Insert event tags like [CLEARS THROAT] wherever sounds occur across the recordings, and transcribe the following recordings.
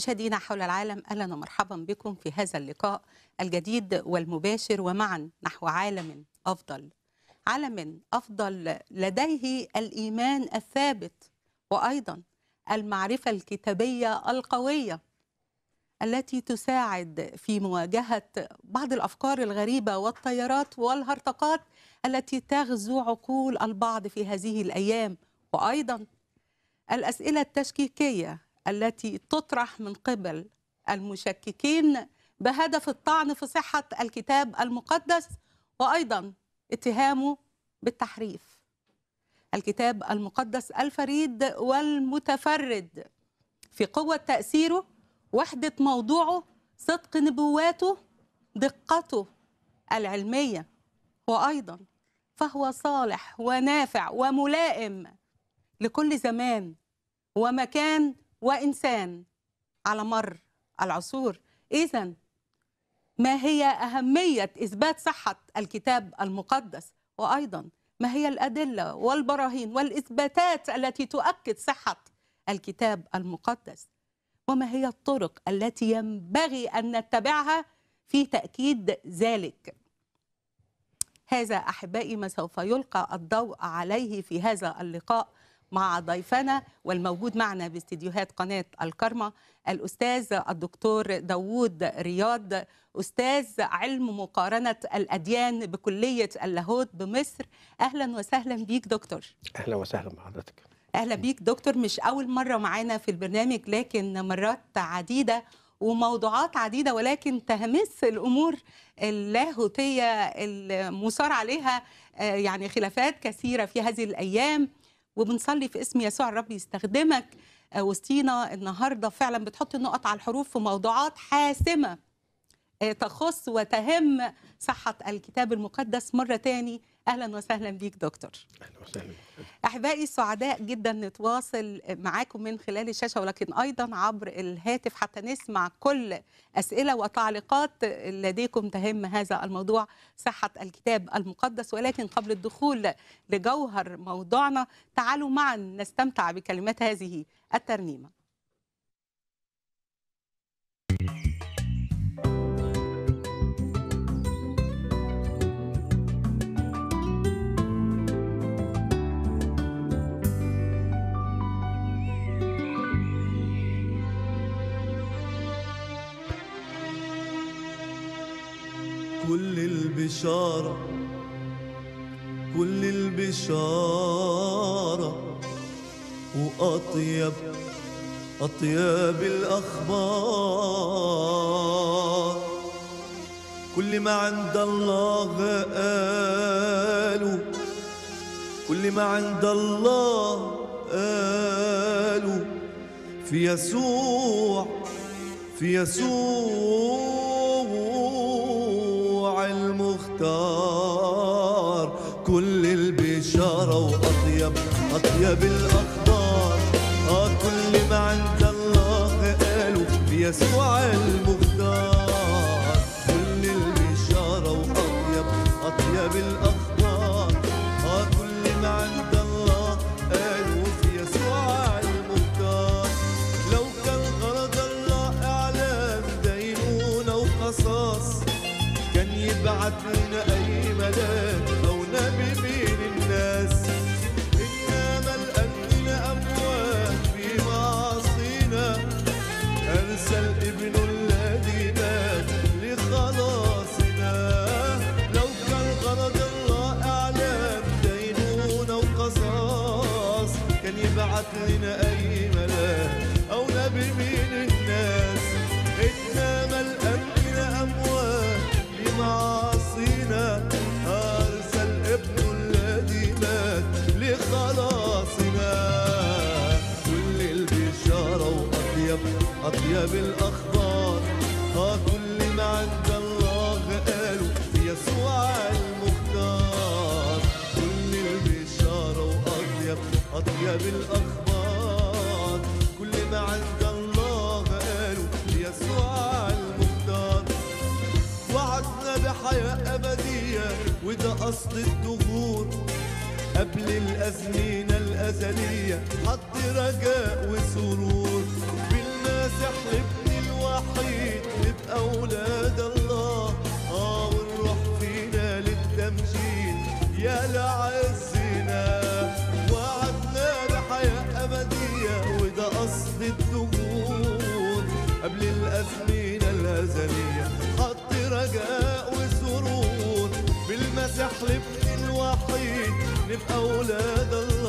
مشاهدينا حول العالم أهلا ومرحبا بكم في هذا اللقاء الجديد والمباشر ومعا نحو عالم أفضل عالم أفضل لديه الإيمان الثابت وأيضا المعرفة الكتابية القوية التي تساعد في مواجهة بعض الأفكار الغريبة والتيارات والهرطقات التي تغزو عقول البعض في هذه الأيام وأيضا الأسئلة التشكيكية التي تطرح من قبل المشككين بهدف الطعن في صحة الكتاب المقدس وأيضا اتهامه بالتحريف الكتاب المقدس الفريد والمتفرد في قوة تأثيره وحدة موضوعه صدق نبواته دقته العلمية وأيضا فهو صالح ونافع وملائم لكل زمان ومكان وإنسان على مر العصور إذا ما هي أهمية إثبات صحة الكتاب المقدس وأيضا ما هي الأدلة والبراهين والإثباتات التي تؤكد صحة الكتاب المقدس وما هي الطرق التي ينبغي أن نتبعها في تأكيد ذلك هذا أحبائي ما سوف يلقى الضوء عليه في هذا اللقاء مع ضيفنا والموجود معنا باستديوهات قناة الكرمة الأستاذ الدكتور داوود رياض أستاذ علم مقارنة الأديان بكلية اللاهوت بمصر أهلا وسهلا بيك دكتور أهلا وسهلا بحضرتك أهلا بيك دكتور مش أول مرة معانا في البرنامج لكن مرات عديدة وموضوعات عديدة ولكن تهمس الأمور اللاهوتية المصار عليها آه، يعني خلافات كثيرة في هذه الأيام وبنصلي في اسم يسوع الرب يستخدمك آه، وسطينا النهارده فعلا بتحط النقط على الحروف في موضوعات حاسمه آه، تخص وتهم صحة الكتاب المقدس مرة ثانيه اهلا وسهلا بيك دكتور اهلا وسهلا احبائي سعداء جدا نتواصل معاكم من خلال الشاشه ولكن ايضا عبر الهاتف حتى نسمع كل اسئله وتعليقات لديكم تهم هذا الموضوع صحه الكتاب المقدس ولكن قبل الدخول لجوهر موضوعنا تعالوا معا نستمتع بكلمات هذه الترنيمه البشارة كل البشارة وأطيب أطيب الأخبار كل ما عند الله قالوا كل ما عند الله قالوا في يسوع في يسوع المختار كل البشارة وأطيب أطيب الأخبار آه كل ما عند الله قالوا بيسوع المختار كل البشارة وأطيب أطيب الأخبار أطيب أطيب الأخبار ها كل ما عند الله قالوا يسوع المختار كل البشارة وأطيب أطيب الأخبار كل ما عند الله قالوا يسوع المختار وعدنا بحياة أبدية وده أصل الدهور قبل الأزمنة الأزلية حط رجاء وسرور الوحيد نبقى ولاد الله آه فينا يا لعزنا وعدنا بحياة أبدية وده الدهور قبل الأزمنة حط رجاء وسرور بالمسيح الوحيد نبقى أولاد الله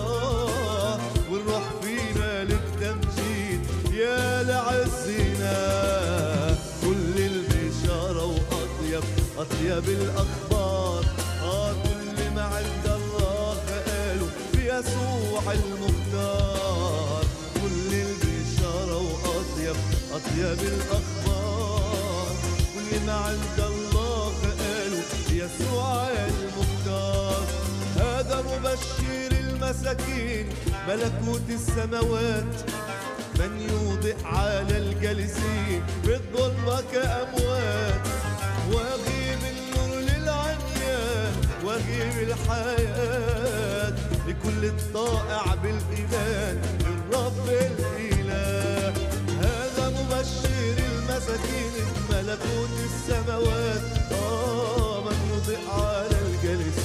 أطيب الأخبار آه كل ما عند الله قالوا يسوع المختار كل البشارة وأطيب أطيب الأخبار كل ما عند الله قالوا يسوع المختار هذا مبشر المساكين ملكوت السماوات من يوضع على الجالسين بالظلمة كأموات واغي الحياة لكل الطائع بالإيمان للرب الإله هذا مبشر المساكين ملكوت السماوات آه من يضيء على الجليس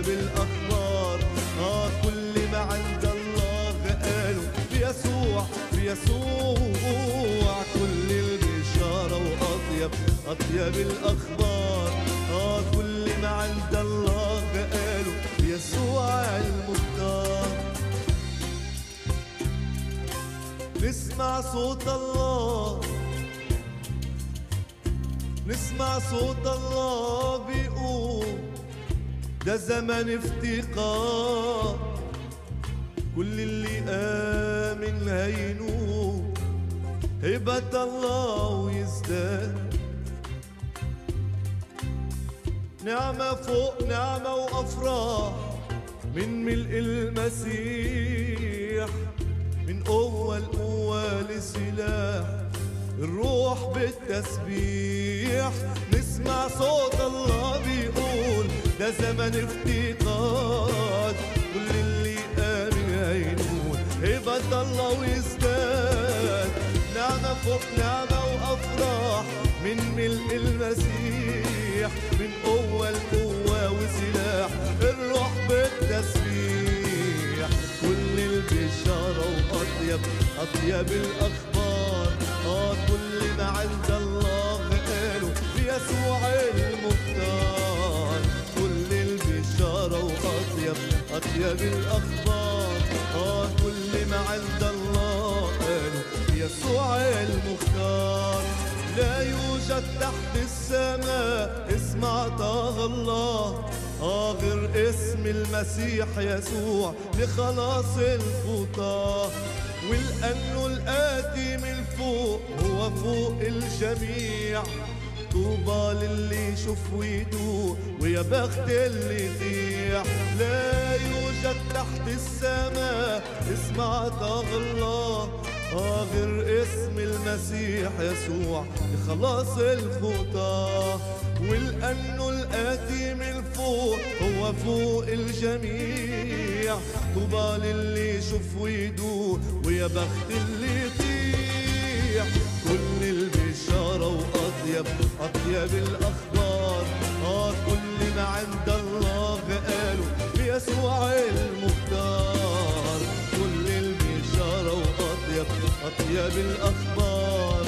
بالاخبار اه كل ما عند الله قالوا بيسوع بيسوع كل البشاره واطيب اطيب الاخبار اه كل ما عند الله قالوا بيسوع المختار نسمع صوت الله نسمع صوت الله بيقول ده زمن افتقار كل اللي آمن هينوب هبة الله ويزداد نعمة فوق نعمة وأفراح من ملء المسيح من قوة لقوة لسلاح الروح بالتسبيح نسمع صوت الله بيقول ده زمن افتقاد كل اللي قام هيموت عباد الله ويزداد نعمة فوق نعمة وأفراح من ملء المسيح من قوة لقوة وسلاح الروح بالتسبيح كل البشارة وأطيب أطيب الأخبار آه كل ما عند الله قاله بيسوع المختار أطيب الأخبار آه كل ما عند الله قالوا يسوع المختار لا يوجد تحت السماء اسم عطاه الله آه غير اسم المسيح يسوع لخلاص الخطاه ولأنه من الفوق هو فوق الجميع طوبى للي يشوف ويدوق ويا بخت اللي يطيح لا يوجد تحت السماء اسمع تغلى الله آه غير اسم المسيح يسوع لخلاص الخطاة ولأنه الآتي من فوق هو فوق الجميع طوبى للي يشوف ويدوق ويا بخت اللي يطيح بشارة وأطيب أطيب الأخبار آه كل ما عند الله قالوا بيسوع المختار كل البشارة وأطيب أطيب الأخبار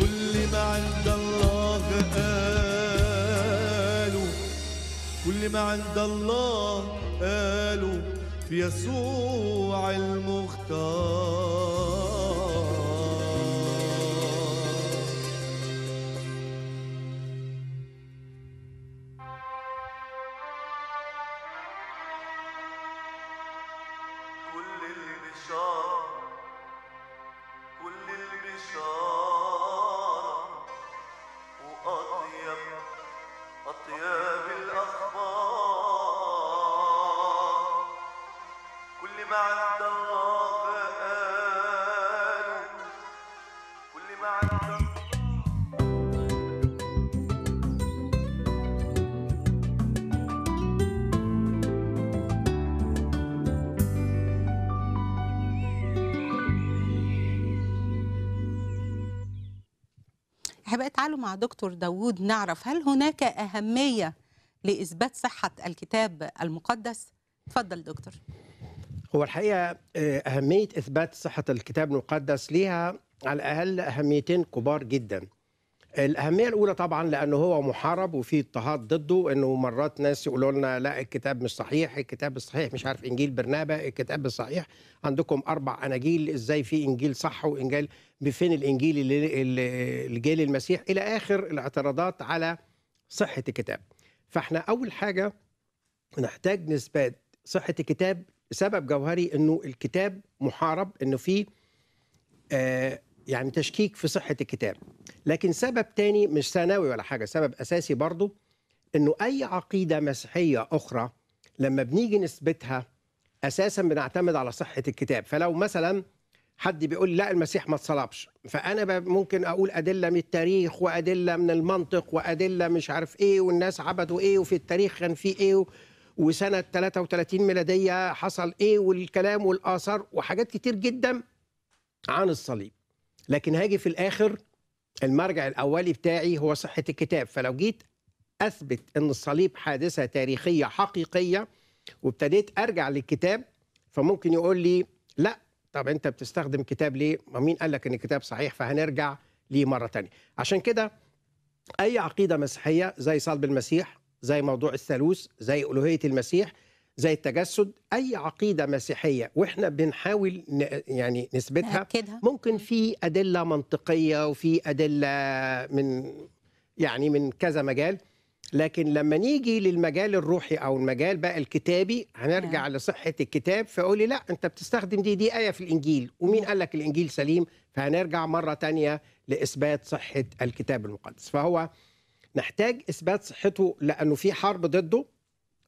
كل ما عند الله قالوا كل ما عند الله قالوا في يسوع المختار Oh. مع دكتور داوود نعرف هل هناك أهمية لإثبات صحة الكتاب المقدس؟ تفضل دكتور هو الحقيقة آه، أهمية إثبات صحة الكتاب المقدس ليها على الأقل أهميتين كبار جدا الاهميه الاولى طبعا لانه هو محارب وفي اضطهاد ضده انه مرات ناس يقولوا لنا لا الكتاب مش صحيح الكتاب الصحيح مش عارف انجيل برنابة الكتاب الصحيح عندكم اربع اناجيل ازاي في انجيل صح وانجيل فين الانجيل اللي جاي للمسيح الى اخر الاعتراضات على صحه الكتاب فاحنا اول حاجه نحتاج نثبات صحه الكتاب سبب جوهري انه الكتاب محارب انه فيه آه يعني تشكيك في صحه الكتاب لكن سبب تاني مش ثانوي ولا حاجه سبب اساسي برضو انه اي عقيده مسيحيه اخرى لما بنيجي نثبتها اساسا بنعتمد على صحه الكتاب فلو مثلا حد بيقول لا المسيح ما اتصلبش فانا ممكن اقول ادله من التاريخ وادله من المنطق وادله مش عارف ايه والناس عبدوا ايه وفي التاريخ كان في ايه وسنه 33 ميلاديه حصل ايه والكلام والاثار وحاجات كتير جدا عن الصليب لكن هاجي في الاخر المرجع الاولي بتاعي هو صحه الكتاب فلو جيت اثبت ان الصليب حادثه تاريخيه حقيقيه وابتديت ارجع للكتاب فممكن يقول لي لا طب انت بتستخدم كتاب ليه؟ ما مين قال لك ان الكتاب صحيح فهنرجع ليه مره ثانيه عشان كده اي عقيده مسيحيه زي صلب المسيح زي موضوع الثالوث زي الوهيه المسيح زي التجسد اي عقيده مسيحيه واحنا بنحاول يعني نثبتها نأكدها. ممكن في ادله منطقيه وفي ادله من يعني من كذا مجال لكن لما نيجي للمجال الروحي او المجال بقى الكتابي هنرجع نعم. لصحه الكتاب فيقول لي لا انت بتستخدم دي دي ايه في الانجيل ومين نعم. قال لك الانجيل سليم فهنرجع مره تانية لاثبات صحه الكتاب المقدس فهو نحتاج اثبات صحته لانه في حرب ضده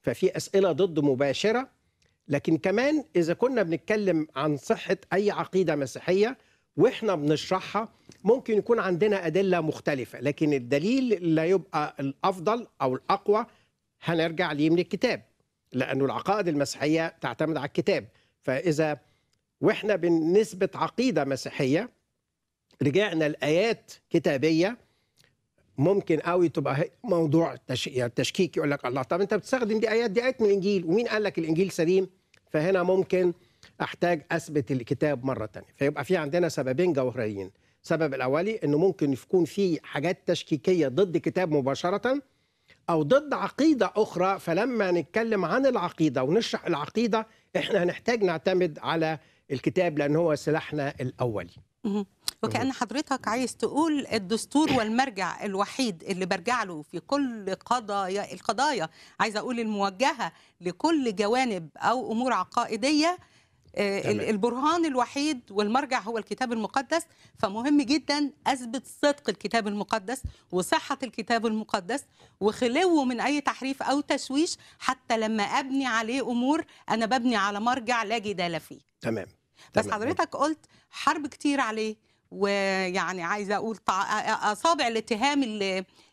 ففي اسئله ضد مباشره لكن كمان اذا كنا بنتكلم عن صحه اي عقيده مسيحيه واحنا بنشرحها ممكن يكون عندنا ادله مختلفه لكن الدليل لا يبقى الافضل او الاقوى هنرجع ليه من الكتاب لانه العقائد المسيحيه تعتمد على الكتاب فاذا واحنا بنثبت عقيده مسيحيه رجعنا لايات كتابيه ممكن قوي تبقى موضوع تش... يعني تشكيك يقول لك الله طب انت بتستخدم دي ايات دي ايات من الانجيل ومين قال لك الانجيل سليم فهنا ممكن احتاج اثبت الكتاب مره ثانيه فيبقى في عندنا سببين جوهريين السبب الاولي انه ممكن يكون في حاجات تشكيكيه ضد كتاب مباشره او ضد عقيده اخرى فلما نتكلم عن العقيده ونشرح العقيده احنا هنحتاج نعتمد على الكتاب لان هو سلاحنا الاولي وكأن حضرتك عايز تقول الدستور والمرجع الوحيد اللي برجع له في كل قضايا القضايا عايز أقول الموجهة لكل جوانب أو أمور عقائدية آه، تمام. البرهان الوحيد والمرجع هو الكتاب المقدس فمهم جدا اثبت صدق الكتاب المقدس وصحه الكتاب المقدس وخلوه من اي تحريف او تشويش حتى لما ابني عليه امور انا ببني على مرجع لا جدال فيه تمام, تمام. بس حضرتك قلت حرب كتير عليه ويعني عايزه اقول اصابع الاتهام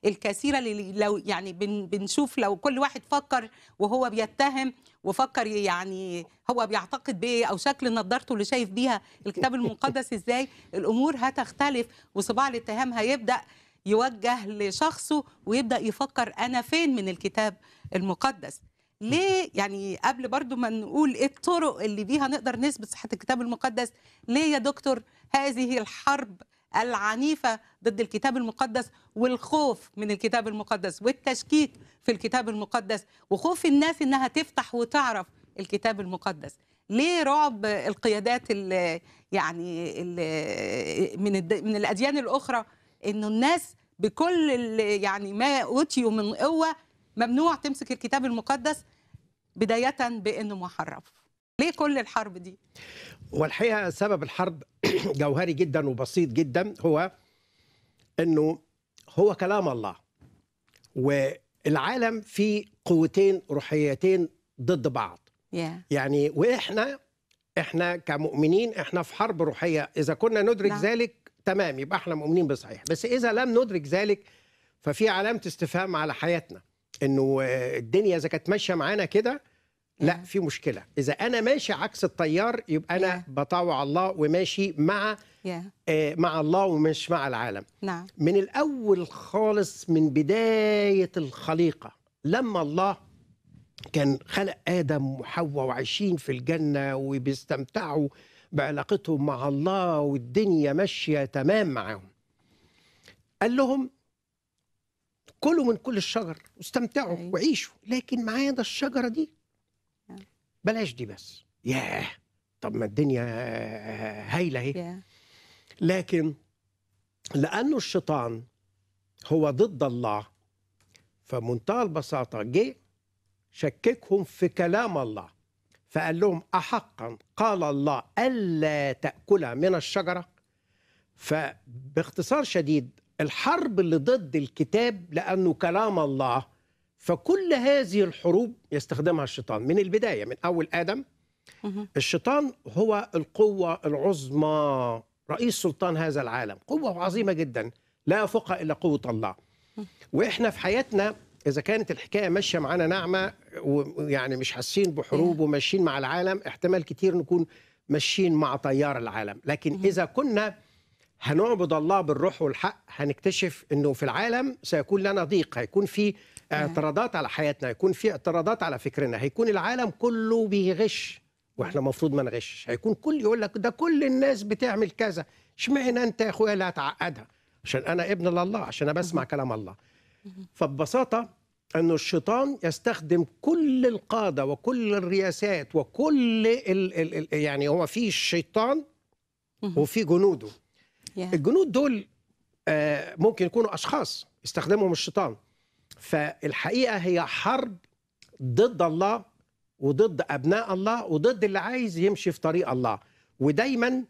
الكثيره اللي لو يعني بنشوف لو كل واحد فكر وهو بيتهم وفكر يعني هو بيعتقد بايه او شكل نظارته اللي شايف بيها الكتاب المقدس [LAUGHS] ازاي الامور هتختلف وصباع الاتهام هيبدا يوجه لشخصه ويبدا يفكر انا فين من الكتاب المقدس ليه يعني قبل برضو ما نقول ايه الطرق اللي بيها نقدر نثبت صحه الكتاب المقدس ليه يا دكتور هذه الحرب العنيفة ضد الكتاب المقدس والخوف من الكتاب المقدس والتشكيك في الكتاب المقدس وخوف الناس إنها تفتح وتعرف الكتاب المقدس ليه رعب القيادات اللي يعني اللي من من الاديان الاخرى انه الناس بكل يعني ما اوتيوا من قوه ممنوع تمسك الكتاب المقدس بدايه بانه محرف ليه كل الحرب دي؟ والحقيقه سبب الحرب [CLEARS THROAT] جوهري جدا وبسيط جدا هو انه هو كلام الله والعالم فيه قوتين روحيتين ضد بعض yeah. يعني واحنا احنا كمؤمنين احنا في حرب روحيه اذا كنا ندرك لا. نعم. ذلك تمام يبقى احنا مؤمنين بصحيح بس اذا لم ندرك ذلك ففي علامه استفهام على حياتنا انه الدنيا اذا كانت ماشيه معانا كده لا في مشكله اذا انا ماشي عكس التيار يبقى انا yeah. بطاوع الله وماشي مع yeah. آه مع الله ومش مع العالم نعم. من الاول خالص من بدايه الخليقه لما الله كان خلق ادم وحواء وعايشين في الجنه وبيستمتعوا بعلاقتهم مع الله والدنيا ماشيه تمام معاهم قال لهم كلوا من كل الشجر واستمتعوا أي. أيوة. وعيشوا لكن معايا ده الشجره دي بلاش دي بس ياه طب ما الدنيا هايله اهي لكن لانه الشيطان هو ضد الله فمنتهى البساطه جه شككهم في كلام الله فقال لهم احقا قال الله الا تاكلا من الشجره فباختصار شديد الحرب اللي ضد الكتاب لانه كلام الله فكل هذه الحروب يستخدمها الشيطان من البدايه من اول ادم الشيطان هو القوه العظمى رئيس سلطان هذا العالم قوه عظيمه جدا لا يفوقها الا قوه الله واحنا في حياتنا اذا كانت الحكايه ماشيه معانا ناعمه ويعني مش حاسين بحروب إيه. وماشيين مع العالم احتمال كتير نكون ماشيين مع تيار العالم لكن اذا كنا هنعبد الله بالروح والحق هنكتشف انه في العالم سيكون لنا ضيق هيكون في اعتراضات على حياتنا هيكون في اعتراضات على فكرنا هيكون العالم كله بيغش واحنا المفروض ما نغش هيكون كل يقول لك ده كل الناس بتعمل كذا اشمعنى انت يا اخويا اللي هتعقدها عشان انا ابن لله عشان انا بسمع كلام الله فببساطه أن الشيطان يستخدم كل القاده وكل الرياسات وكل ال ال الـ يعني هو في الشيطان وفي جنوده الجنود دول آه، ممكن يكونوا اشخاص يستخدمهم الشيطان فالحقيقه هي حرب ضد الله وضد ابناء الله وضد اللي عايز يمشي في طريق الله ودايما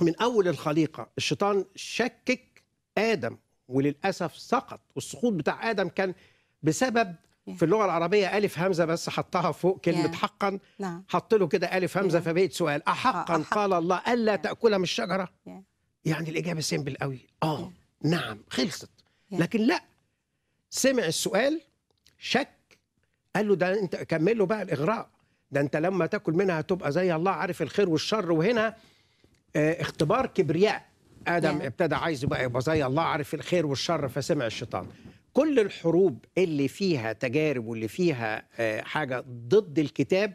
من اول الخليقه الشيطان شكك ادم وللاسف سقط والسقوط بتاع ادم كان بسبب في اللغه العربيه الف همزه بس حطها فوق كلمه yeah. حقا no. نعم. حط له كده الف همزه yeah. فبقت سؤال آه، احقا قال الله الا yeah. تاكل من الشجره yeah. يعني الاجابه سيمبل قوي اه yeah. نعم خلصت yeah. لكن لا سمع السؤال شك قال له ده انت كمل له بقى الاغراء ده انت لما تاكل منها هتبقى زي الله عارف الخير والشر وهنا آه، اختبار كبرياء ادم يعني. ابتدى عايز بقى يبقى زي الله عارف الخير والشر فسمع الشيطان كل الحروب اللي فيها تجارب واللي فيها آه، حاجه ضد الكتاب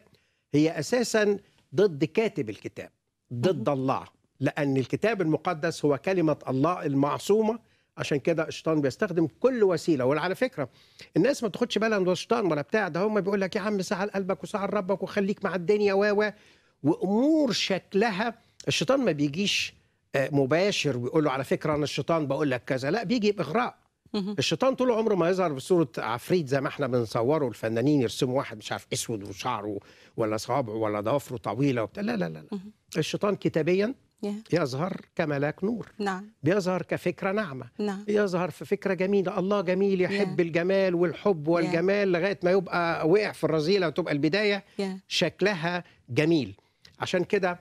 هي اساسا ضد كاتب الكتاب ضد الله لان الكتاب المقدس هو كلمه الله المعصومه عشان كده الشيطان بيستخدم كل وسيله وعلى فكره الناس ما تاخدش بالها من الشيطان ولا بتاع ده هم بيقول لك يا عم سعى قلبك وسعى ربك وخليك مع الدنيا و وامور شكلها الشيطان ما بيجيش آه، مباشر ويقول له على فكره انا الشيطان بقول لك كذا لا بيجي باغراء الشيطان طول عمره ما يظهر بصوره عفريت زي ما احنا بنصوره الفنانين يرسموا واحد مش عارف اسود وشعره ولا صوابعه ولا ضوافره طويله وبتاع لا لا لا, لا. الشيطان كتابيا يظهر كملاك نور نعم. بيظهر كفكرة ناعمة نعم. يظهر في فكرة جميلة الله جميل يحب يا. الجمال والحب والجمال يا. لغاية ما يبقى وقع في الرذيلة وتبقى البداية يا. شكلها جميل عشان كده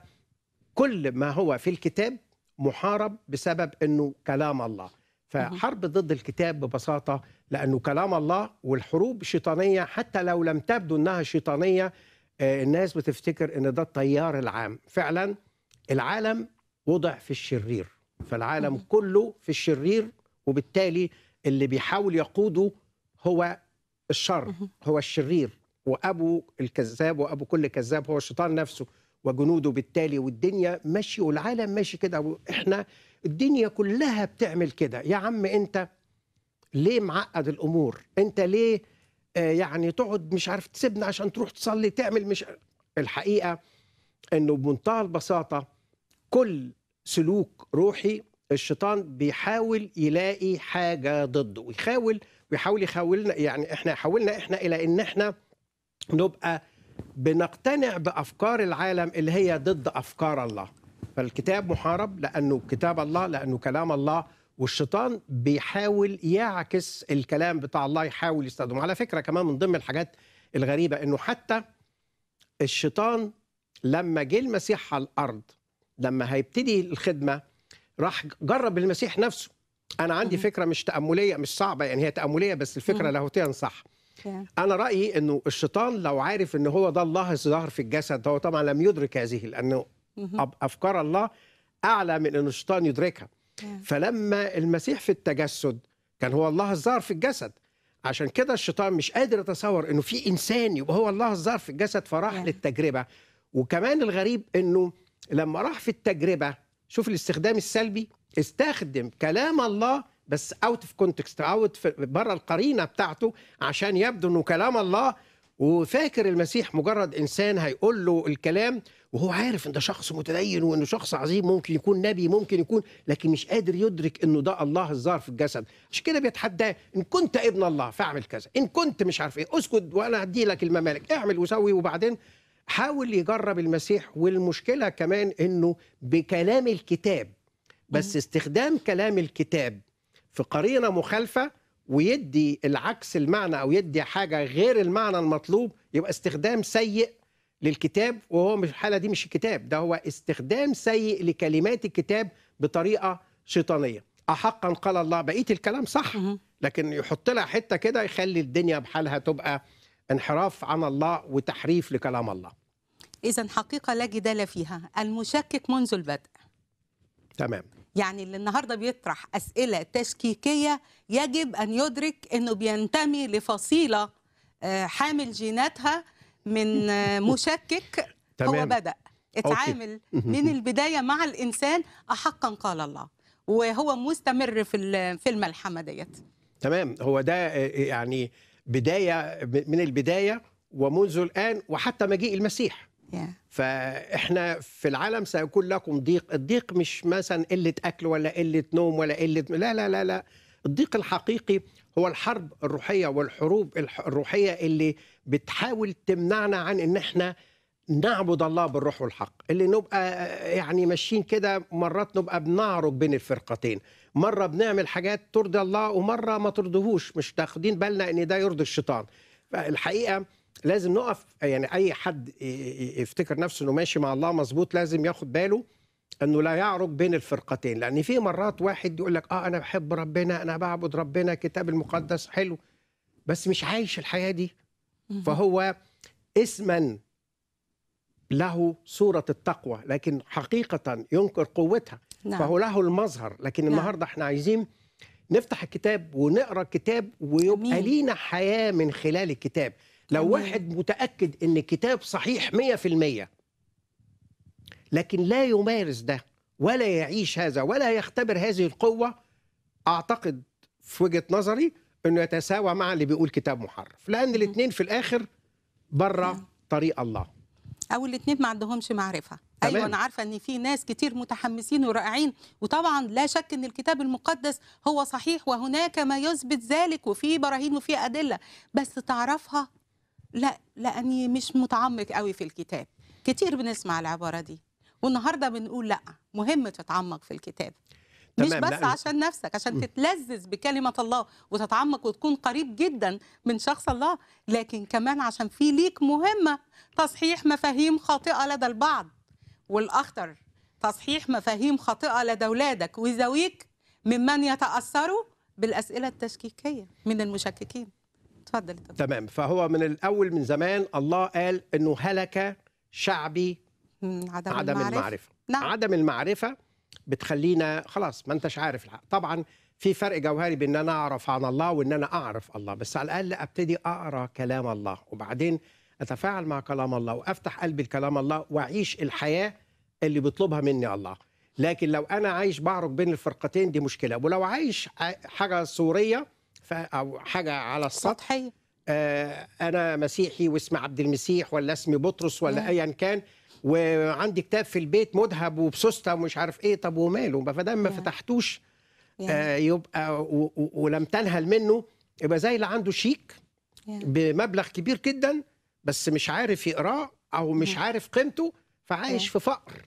كل ما هو في الكتاب محارب بسبب أنه كلام الله mm-hmm. فحرب ضد الكتاب ببساطة لأنه كلام الله والحروب شيطانية حتى لو لم تبدو أنها شيطانية آه، الناس بتفتكر أن ده التيار العام فعلاً العالم وضع في الشرير فالعالم كله في الشرير وبالتالي اللي بيحاول يقوده هو الشر هو الشرير وابو الكذاب وابو كل كذاب هو الشيطان نفسه وجنوده بالتالي والدنيا ماشي والعالم ماشي كده احنا الدنيا كلها بتعمل كده يا عم انت ليه معقد الامور انت ليه آه، يعني تقعد مش عارف تسيبنا عشان تروح تصلي تعمل مش الحقيقه انه بمنتهى البساطه كل سلوك روحي الشيطان بيحاول يلاقي حاجه ضده ويحاول ويحاول يحاولنا يعني احنا حاولنا احنا الى ان احنا نبقى بنقتنع بافكار العالم اللي هي ضد افكار الله فالكتاب محارب لانه كتاب الله لانه كلام الله والشيطان بيحاول يعكس الكلام بتاع الله يحاول يستخدمه على فكره كمان من ضمن الحاجات الغريبه انه حتى الشيطان لما جه المسيح على الارض لما هيبتدي الخدمه راح جرب المسيح نفسه انا عندي فكره مش تامليه مش صعبه يعني هي تامليه بس الفكره لاهوتيا صح انا رايي انه الشيطان لو عارف ان هو ده الله الظاهر في الجسد هو طبعا لم يدرك هذه لانه افكار الله اعلى من ان الشيطان يدركها فلما المسيح في التجسد كان هو الله الظاهر في الجسد عشان كده الشيطان مش قادر يتصور انه في انسان يبقى هو الله الظاهر في الجسد فراح للتجربه وكمان الغريب انه لما راح في التجربه شوف الاستخدام السلبي استخدم كلام الله بس اوت اوف كونتكست اوت بره القرينه بتاعته عشان يبدو انه كلام الله وفاكر المسيح مجرد انسان هيقول له الكلام وهو عارف ان ده شخص متدين وانه شخص عظيم ممكن يكون نبي ممكن يكون لكن مش قادر يدرك انه ده الله الظاهر في الجسد عشان كده بيتحداه ان كنت ابن الله فاعمل كذا ان كنت مش عارف ايه اسكت وانا هدي لك الممالك اعمل وسوي وبعدين حاول يجرب المسيح والمشكله كمان انه بكلام الكتاب بس استخدام كلام الكتاب في قرينه مخالفه ويدي العكس المعنى او يدي حاجه غير المعنى المطلوب يبقى استخدام سيء للكتاب وهو مش الحاله دي مش الكتاب ده هو استخدام سيء لكلمات الكتاب بطريقه شيطانيه احقا قال الله بقيه الكلام صح لكن يحط لها حته كده يخلي الدنيا بحالها تبقى انحراف عن الله وتحريف لكلام الله إذا حقيقة لا جدال فيها المشكك منذ البدء تمام يعني اللي النهاردة بيطرح أسئلة تشكيكية يجب أن يدرك أنه بينتمي لفصيلة آه، حامل جيناتها من آه، [LAUGHS] مشكك هو بدأ اتعامل من البداية مع الإنسان أحقا قال الله وهو مستمر في في الملحمة ديت تمام هو ده آه، يعني بدايه من البدايه ومنذ الان وحتى مجيء المسيح yeah. فاحنا في العالم سيكون لكم ضيق الضيق مش مثلا قله اكل ولا قله نوم ولا قله لا لا لا لا الضيق الحقيقي هو الحرب الروحيه والحروب الروحيه اللي بتحاول تمنعنا عن ان احنا نعبد الله بالروح والحق اللي نبقى يعني ماشيين كده مرات نبقى بنعرج بين الفرقتين مره بنعمل حاجات ترضي الله ومره ما ترضيهوش مش تاخدين بالنا ان ده يرضي الشيطان فالحقيقه لازم نقف يعني اي حد يفتكر نفسه انه ماشي مع الله مظبوط لازم ياخد باله انه لا يعرج بين الفرقتين لان في مرات واحد يقول لك اه انا بحب ربنا انا بعبد ربنا الكتاب المقدس حلو بس مش عايش الحياه دي فهو اسما له صورة التقوى لكن حقيقة ينكر قوتها نعم. فهو له المظهر لكن نعم. النهارده احنا عايزين نفتح الكتاب ونقرا الكتاب ويبقى مين. لينا حياه من خلال الكتاب لو مين. واحد متاكد ان الكتاب صحيح 100% لكن لا يمارس ده ولا يعيش هذا ولا يختبر هذه القوه اعتقد في وجهه نظري انه يتساوى مع اللي بيقول كتاب محرف لان أمم. الاثنين في الاخر بره نعم. طريق الله او الاثنين ما عندهمش معرفه أيوة، تمام. ايوه انا عارفه ان في ناس كتير متحمسين ورائعين وطبعا لا شك ان الكتاب المقدس هو صحيح وهناك ما يثبت ذلك وفي براهين وفي ادله بس تعرفها لا لاني مش متعمق قوي في الكتاب كتير بنسمع العباره دي والنهارده بنقول لا مهم تتعمق في الكتاب تمام مش بس لا. عشان نفسك عشان تتلذذ بكلمه الله وتتعمق وتكون قريب جدا من شخص الله لكن كمان عشان في ليك مهمه تصحيح مفاهيم خاطئه لدى البعض والاخطر تصحيح مفاهيم خاطئه لدى اولادك وذويك ممن يتاثروا بالاسئله التشكيكيه من المشككين اتفضل تمام فهو من الاول من زمان الله قال انه هلك شعبي عدم, عدم المعرفة. المعرفه نعم. عدم المعرفه بتخلينا خلاص ما انتش عارف الحق. طبعا في فرق جوهري بين ان انا اعرف عن الله وان انا اعرف الله بس على الاقل ابتدي اقرا كلام الله وبعدين اتفاعل مع كلام الله وافتح قلبي لكلام الله واعيش الحياه اللي بيطلبها مني الله لكن لو انا عايش بعرج بين الفرقتين دي مشكله ولو عايش حاجه صوريه او حاجه على السطح سطحيه آه، انا مسيحي واسمي عبد المسيح ولا اسمي بطرس ولا ايا كان وعندي كتاب في البيت مذهب وبسوسته ومش عارف ايه طب وماله ما دام ما فتحتوش آه يبقى ولم تنهل منه يبقى زي اللي عنده شيك بمبلغ كبير جدا بس مش عارف يقراه او مش عارف قيمته فعايش في فقر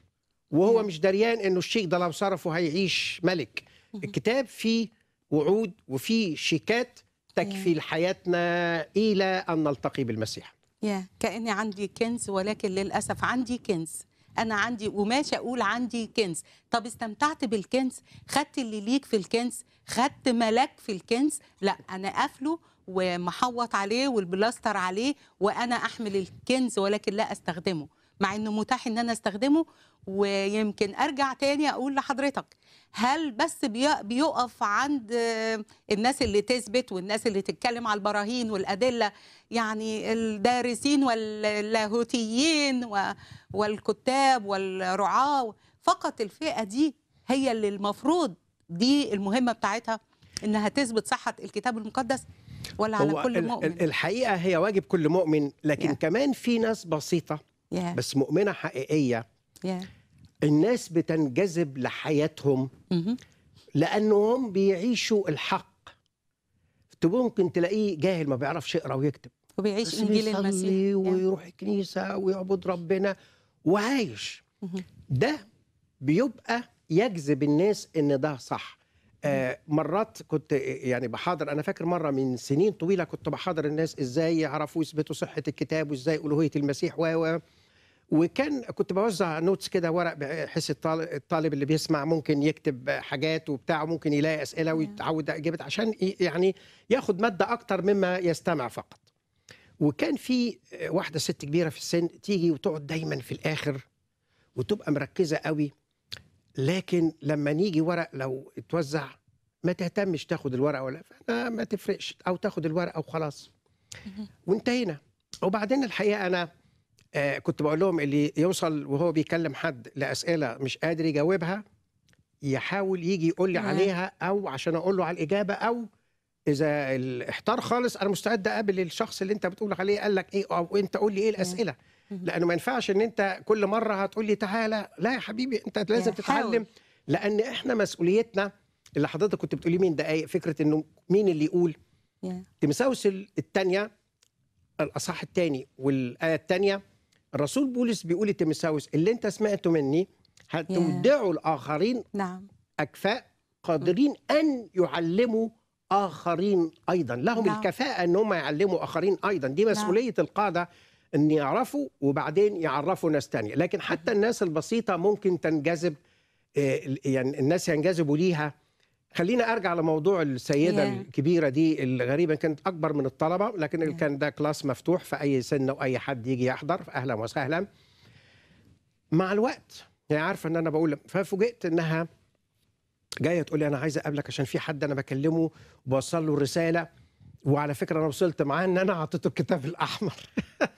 وهو مش دريان انه الشيك ده لو صرفه هيعيش ملك الكتاب فيه وعود وفيه شيكات تكفي لحياتنا الى ان نلتقي بالمسيح يا كأني عندي كنز ولكن للأسف عندي كنز أنا عندي وماشي أقول عندي كنز طب استمتعت بالكنز خدت اللي ليك في الكنز خدت ملاك في الكنز لا أنا قافله ومحوط عليه والبلاستر عليه وأنا أحمل الكنز ولكن لا أستخدمه مع انه متاح ان انا استخدمه ويمكن ارجع تاني اقول لحضرتك هل بس بيقف عند الناس اللي تثبت والناس اللي تتكلم على البراهين والادله يعني الدارسين واللاهوتيين والكتاب والرعاه فقط الفئه دي هي اللي المفروض دي المهمه بتاعتها انها تثبت صحه الكتاب المقدس ولا على كل مؤمن الحقيقه هي واجب كل مؤمن لكن يعني. كمان في ناس بسيطه yeah. بس مؤمنه حقيقيه yeah. الناس بتنجذب لحياتهم mm-hmm. لانهم بيعيشوا الحق تبقى ممكن تلاقيه جاهل ما بيعرفش يقرا ويكتب وبيعيش انجيل المسيح ويروح yeah. الكنيسه ويعبد ربنا وعايش mm-hmm. ده بيبقى يجذب الناس ان ده صح آه، مرات كنت يعني بحاضر انا فاكر مره من سنين طويله كنت بحاضر الناس ازاي يعرفوا يثبتوا صحه الكتاب وازاي الوهيه المسيح و وكان كنت بوزع نوتس كده ورق بحيث الطالب اللي بيسمع ممكن يكتب حاجات وبتاع وممكن يلاقي اسئله نعم. ويتعود اجابه عشان يعني ياخد ماده اكتر مما يستمع فقط. وكان في واحده ست كبيره في السن تيجي وتقعد دايما في الاخر وتبقى مركزه قوي لكن لما نيجي ورق لو اتوزع ما تهتمش تاخد الورقه ولا فانا ما تفرقش او تاخد الورقه وخلاص. وانتهينا وبعدين الحقيقه انا آه، كنت بقول لهم اللي يوصل وهو بيكلم حد لاسئله مش قادر يجاوبها يحاول يجي يقول لي عليها او عشان اقول له على الاجابه او اذا احتار خالص انا مستعد اقابل الشخص اللي انت بتقول عليه قال لك ايه او انت قول لي ايه الاسئله لانه ما ينفعش ان انت كل مره هتقول لي تعالى لا يا حبيبي انت لازم تتعلم لان احنا مسؤوليتنا اللي حضرتك كنت بتقوليه مين دقايق فكره انه مين اللي يقول تمساوس الثانيه الاصح الثاني والايه الثانيه الرسول بولس بيقول لتيمساوس اللي انت سمعته مني هتودعوا الاخرين نعم اكفاء قادرين ان يعلموا اخرين ايضا لهم نعم. الكفاءه ان هم يعلموا اخرين ايضا دي نعم. مسؤوليه نعم. القاده ان يعرفوا وبعدين يعرفوا ناس تانية لكن حتى الناس البسيطه ممكن تنجذب آه، يعني الناس ينجذبوا ليها خلينا ارجع لموضوع السيده yeah. الكبيره دي الغريبه كانت اكبر من الطلبه لكن yeah. كان ده كلاس مفتوح في اي سن واي حد يجي يحضر اهلا وسهلا مع الوقت هي يعني عارفه ان انا بقول ففوجئت انها جايه تقول لي انا عايزه اقابلك عشان في حد انا بكلمه وبوصل له الرساله وعلى فكره انا وصلت معاه ان انا اعطيته الكتاب الاحمر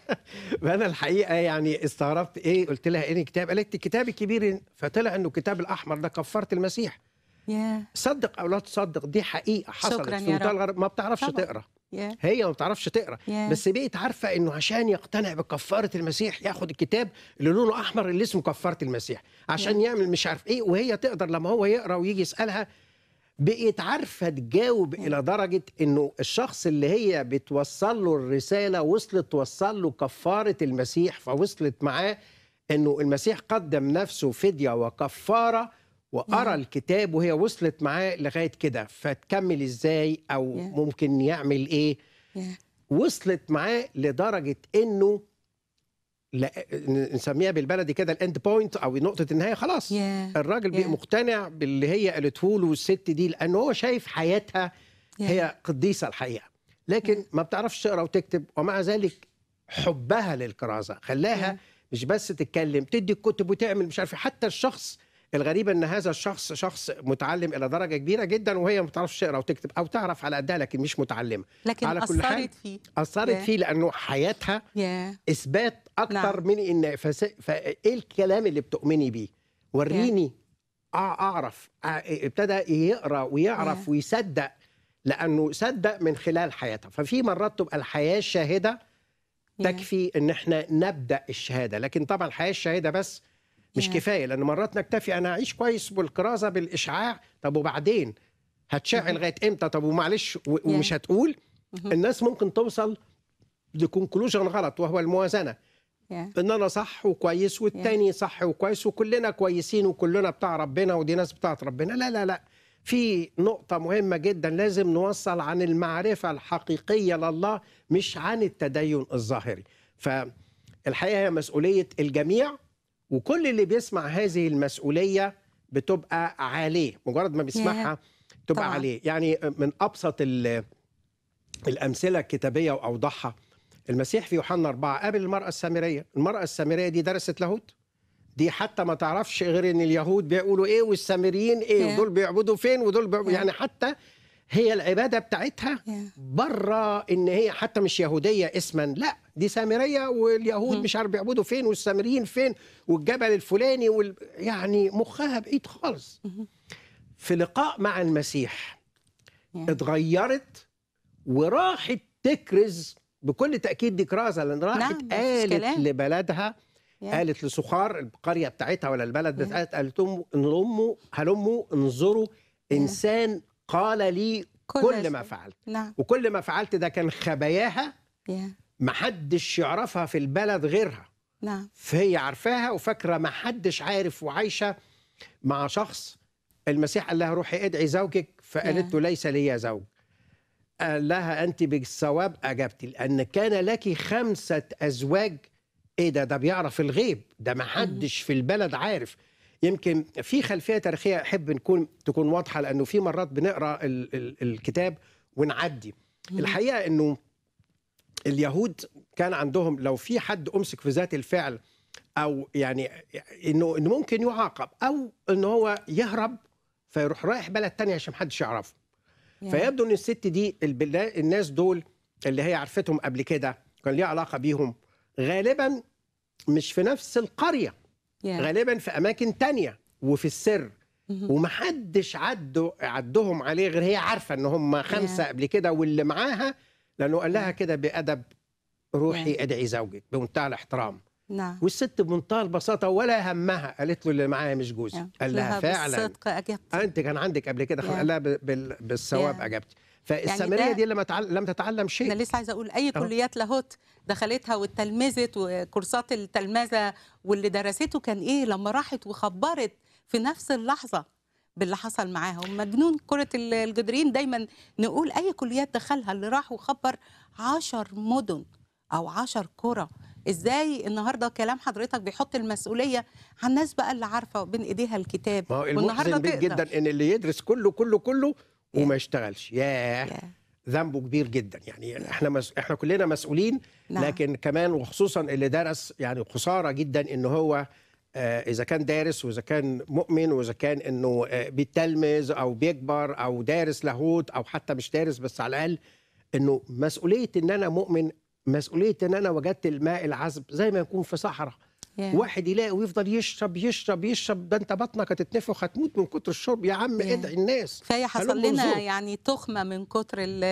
[LAUGHS] فانا الحقيقه يعني استغربت ايه قلت لها ايه الكتاب قالت لي الكبير فطلع انه الكتاب الاحمر ده كفاره المسيح yeah. صدق او لا تصدق دي حقيقه حصلت في منتهى الغرب ما بتعرفش طبعا. تقرا yeah. هي ما بتعرفش تقرا yeah. بس بقت عارفه انه عشان يقتنع بكفاره المسيح ياخد الكتاب اللي لونه احمر اللي اسمه كفاره المسيح عشان yeah. يعمل مش عارف ايه وهي تقدر لما هو يقرا ويجي يسالها بقيت عارفه تجاوب yeah. الى درجه انه الشخص اللي هي بتوصل له الرساله وصلت توصل له كفاره المسيح فوصلت معاه انه المسيح قدم نفسه فديه وكفاره مم. الكتاب وهي وصلت معاه لغايه كده فتكمل ازاي او yeah. ممكن يعمل ايه yeah. وصلت معاه لدرجه انه لا نسميها بالبلدي كده الاند بوينت او نقطه النهايه خلاص yeah. الراجل yeah. مقتنع باللي هي قالته له والست دي لان هو شايف حياتها yeah. هي قديسه الحقيقه لكن yeah. ما بتعرفش تقرا وتكتب ومع ذلك حبها للكرازه خلاها yeah. مش بس تتكلم تدي الكتب وتعمل مش عارف إيه. حتى الشخص الغريب ان هذا الشخص شخص متعلم الى درجه كبيره جدا وهي ما بتعرفش تقرا وتكتب او تعرف على قدها لكن مش متعلمه لكن على كل اثرت فيه اثرت yeah. فيه لانه حياتها yeah. اثبات اكتر نعم. من ان فس... فايه الكلام اللي بتؤمني بيه وريني yeah. اعرف ابتدى يقرا ويعرف yeah. ويصدق لانه صدق من خلال حياتها ففي مرات تبقى الحياه الشاهده تكفي ان احنا نبدا الشهاده لكن طبعا الحياه الشاهده بس مش كفايه لان مرات نكتفي انا اعيش كويس بالكرازه بالاشعاع طب وبعدين هتشعل لغايه امتى طب ومعلش ومش هتقول الناس ممكن توصل لكونكلوجن غلط وهو الموازنه yeah. ان انا صح وكويس والتاني yeah. صح وكويس وكلنا كويسين وكلنا بتاع ربنا ودي ناس بتاعت ربنا لا لا لا في نقطه مهمه جدا لازم نوصل عن المعرفه الحقيقيه لله مش عن التدين الظاهري فالحقيقه هي مسؤوليه الجميع وكل اللي بيسمع هذه المسؤوليه بتبقى عليه مجرد ما بيسمعها تبقى طبعا. عليه يعني من ابسط الامثله الكتابيه واوضحها المسيح في يوحنا أربعة قابل المرأة السامرية المرأة السامرية دي درست لاهوت دي حتى ما تعرفش غير ان اليهود بيقولوا ايه والسامريين ايه ودول بيعبدوا فين ودول بيعبدوا يعني حتى هي العبادة بتاعتها بره إن هي حتى مش يهودية اسما لا دي سامرية واليهود مش عارف بيعبدوا فين والسامريين فين والجبل الفلاني وال... يعني مخها بعيد خالص في لقاء مع المسيح اتغيرت وراحت تكرز بكل تأكيد دي كرازة لأن راحت نعم قالت لبلدها قالت لسخار القرية بتاعتها ولا البلد بتاعتها قالت لهم هلموا انظروا إنسان قال لي كل, كل ما فعلت نعم. وكل ما فعلت ده كان خباياها yeah. محدش يعرفها في البلد غيرها نعم فهي عارفاها وفاكره محدش عارف وعايشه مع شخص المسيح قال لها روحي ادعي زوجك فقالت له yeah. ليس لي زوج قال لها انت بالصواب اجبتي لان كان لك خمسه ازواج ايه ده ده بيعرف الغيب ده محدش mm-hmm. في البلد عارف يمكن في خلفيه تاريخيه احب نكون تكون واضحه لانه في مرات بنقرا ال ال الكتاب ونعدي الحقيقه انه اليهود كان عندهم لو في حد امسك في ذات الفعل او يعني انه انه ممكن يعاقب او ان هو يهرب فيروح رايح بلد تانية عشان محدش يعرفه يعني. فيبدو ان الست دي الناس دول اللي هي عرفتهم قبل كده كان ليها علاقه بيهم غالبا مش في نفس القريه yeah. غالبا في اماكن تانية وفي السر ومحدش عدوا عدهم عليه غير هي عارفه ان هم خمسه yeah. قبل كده واللي معاها لانه قال لها كده بادب روحي yeah. ادعي زوجك بمنتهى الاحترام نعم والست بمنتهى البساطه ولا همها قالت له اللي معايا مش جوزي قال لها فعلا بالصدق اجبت انت كان عندك قبل كده قال لها بالصواب اجبتي فالسامريه يعني دي لما لم تتعلم شيء انا لسه عايزه اقول اي كليات لاهوت دخلتها واتلمذت وكورسات التلمذه واللي درسته كان ايه لما راحت وخبرت في نفس اللحظه باللي حصل معاها مجنون كرة الجدرين دايما نقول أي كليات دخلها اللي راح وخبر عشر مدن أو عشر كرة ازاي النهارده كلام حضرتك بيحط المسؤوليه على الناس بقى اللي عارفه بين ايديها الكتاب والنهارده جدا ان اللي يدرس كله كله كله وما يشتغلش ياه ذنبه كبير جدا يعني احنا مس... احنا كلنا مسؤولين نعم. لكن كمان وخصوصا اللي درس يعني خساره جدا ان هو آه، اذا كان دارس واذا كان مؤمن واذا كان انه آه، بيتلمذ او بيكبر او دارس لاهوت او حتى مش دارس بس على الاقل انه مسؤوليه ان انا مؤمن مسؤوليه ان انا وجدت الماء العذب زي ما يكون في صحراء yeah. واحد يلاقي ويفضل يشرب يشرب يشرب ده انت بطنك هتتنفخ هتموت من كتر الشرب يا عم yeah. ادعي الناس فهي حصل لنا برزوق. يعني تخمه من كتر ال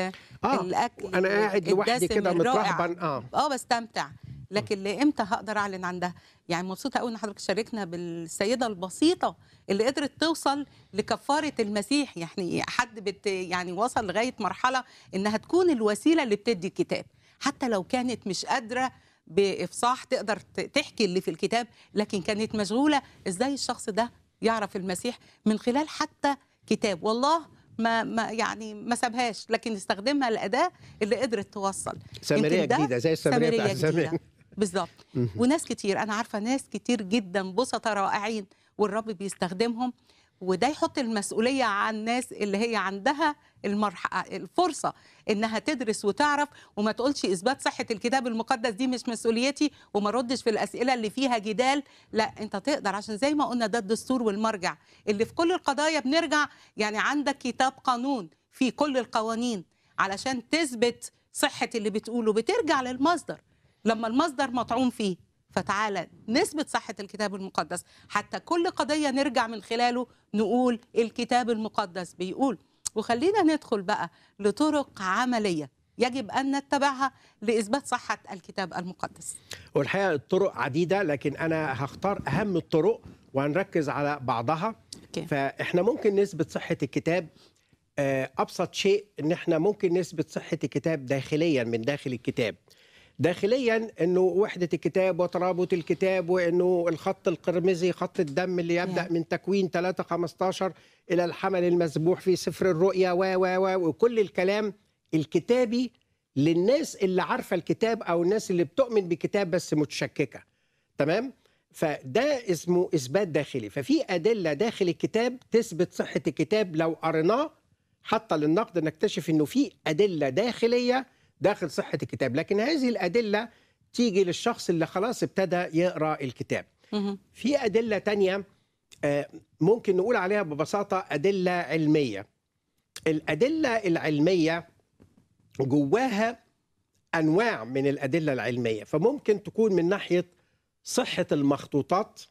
آه. الاكل انا قاعد لوحدي كده مترهبا اه اه بستمتع لكن لامتى هقدر اعلن عن ده؟ يعني مبسوطه قوي ان حضرتك شاركنا بالسيده البسيطه اللي قدرت توصل لكفاره المسيح يعني حد بت يعني وصل لغايه مرحله انها تكون الوسيله اللي بتدي الكتاب حتى لو كانت مش قادره بافصاح تقدر تحكي اللي في الكتاب لكن كانت مشغوله ازاي الشخص ده يعرف المسيح من خلال حتى كتاب والله ما, ما يعني ما سابهاش لكن استخدمها الاداه اللي قدرت توصل سامريه جديده زي السامريه بتاعت زمان [LAUGHS] بالظبط وناس كتير انا عارفه ناس كتير جدا بسطاء رائعين والرب بيستخدمهم وده يحط المسؤوليه على الناس اللي هي عندها المرح... الفرصه انها تدرس وتعرف وما تقولش اثبات صحه الكتاب المقدس دي مش مسؤوليتي وما ردش في الاسئله اللي فيها جدال لا انت تقدر عشان زي ما قلنا ده الدستور والمرجع اللي في كل القضايا بنرجع يعني عندك كتاب قانون في كل القوانين علشان تثبت صحه اللي بتقوله بترجع للمصدر لما المصدر مطعون فيه فتعالى نثبت صحة الكتاب المقدس حتى كل قضية نرجع من خلاله نقول الكتاب المقدس بيقول وخلينا ندخل بقى لطرق عملية يجب أن نتبعها لإثبات صحة الكتاب المقدس والحقيقة الطرق عديدة لكن أنا هختار أهم الطرق وهنركز على بعضها أوكي. فإحنا ممكن نثبت صحة الكتاب آه، أبسط شيء إن إحنا ممكن نثبت صحة الكتاب داخليا من داخل الكتاب داخليا انه وحده الكتاب وترابط الكتاب وانه الخط القرمزي خط الدم اللي يبدا من تكوين 3 15 الى الحمل المذبوح في سفر الرؤيا و و و وكل الكلام الكتابي للناس اللي عارفه الكتاب او الناس اللي بتؤمن بكتاب بس متشككه تمام فده اسمه اثبات داخلي ففي ادله داخل الكتاب تثبت صحه الكتاب لو قرناه حتى للنقد نكتشف انه في ادله داخليه داخل صحه الكتاب لكن هذه الادله تيجي للشخص اللي خلاص ابتدى يقرا الكتاب في ادله تانية آه، ممكن نقول عليها ببساطه ادله علميه الادله العلميه جواها انواع من الادله العلميه فممكن تكون من ناحيه صحه المخطوطات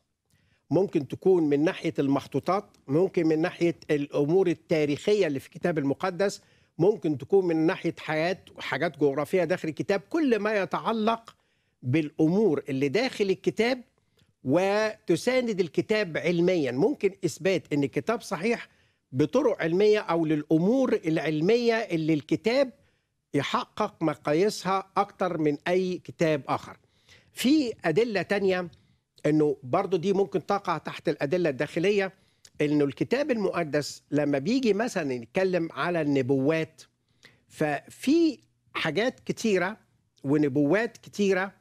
ممكن تكون من ناحيه المخطوطات ممكن من ناحيه الامور التاريخيه اللي في الكتاب المقدس ممكن تكون من ناحيه حياه وحاجات جغرافيه داخل الكتاب كل ما يتعلق بالامور اللي داخل الكتاب وتساند الكتاب علميا ممكن اثبات ان الكتاب صحيح بطرق علميه او للامور العلميه اللي الكتاب يحقق مقاييسها اكتر من اي كتاب اخر في ادله تانية انه برضو دي ممكن تقع تحت الادله الداخليه انه الكتاب المقدس لما بيجي مثلا يتكلم على النبوات ففي حاجات كتيره ونبوات كتيره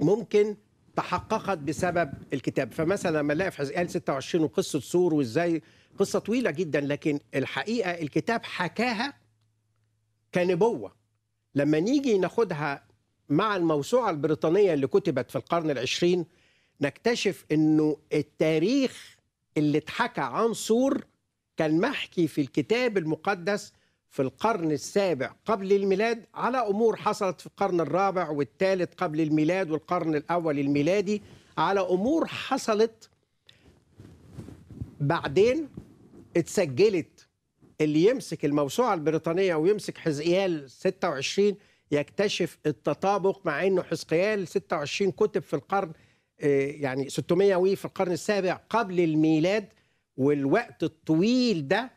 ممكن تحققت بسبب الكتاب فمثلا لما نلاقي في حزقيال 26 وقصه سور وازاي قصه طويله جدا لكن الحقيقه الكتاب حكاها كنبوه لما نيجي ناخدها مع الموسوعه البريطانيه اللي كتبت في القرن العشرين نكتشف انه التاريخ اللي اتحكى عن سور كان محكي في الكتاب المقدس في القرن السابع قبل الميلاد على أمور حصلت في القرن الرابع والثالث قبل الميلاد والقرن الأول الميلادي على أمور حصلت بعدين اتسجلت اللي يمسك الموسوعة البريطانية ويمسك حزقيال 26 يكتشف التطابق مع أنه حزقيال 26 كتب في القرن آه، يعني 600 وي في القرن السابع قبل الميلاد والوقت الطويل ده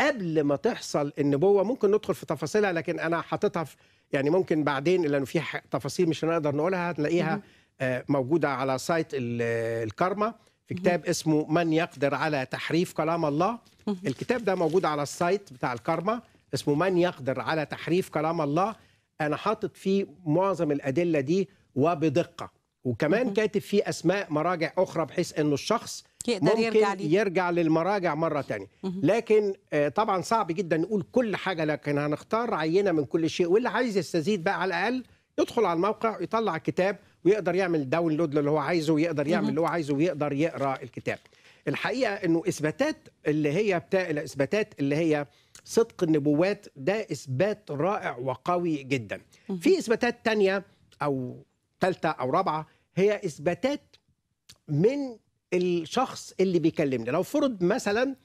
قبل ما تحصل النبوه ممكن ندخل في تفاصيلها لكن انا حاططها يعني ممكن بعدين لان في تفاصيل مش هنقدر نقولها هتلاقيها آه، موجوده على سايت الكارما في كتاب اسمه من يقدر على تحريف كلام الله الكتاب ده موجود على السايت بتاع الكارما اسمه من يقدر على تحريف كلام الله انا حاطط فيه معظم الادله دي وبدقه وكمان كاتب فيه اسماء مراجع اخرى بحيث انه الشخص ممكن يرجع, يرجع للمراجع مره ثانيه لكن آه، طبعا صعب جدا نقول كل حاجه لكن هنختار عينه من كل شيء واللي عايز يستزيد بقى على الاقل يدخل على الموقع يطلع كتاب ويقدر يعمل داونلود للي هو عايزه ويقدر يعمل اللي هو عايزه ويقدر يقرا الكتاب الحقيقه انه اثباتات اللي هي بتاع الاثباتات اللي هي صدق النبوات ده اثبات رائع وقوي جدا في اثباتات تانية او ثالثه او رابعه هي اثباتات من الشخص اللي بيكلمني لو فرض مثلا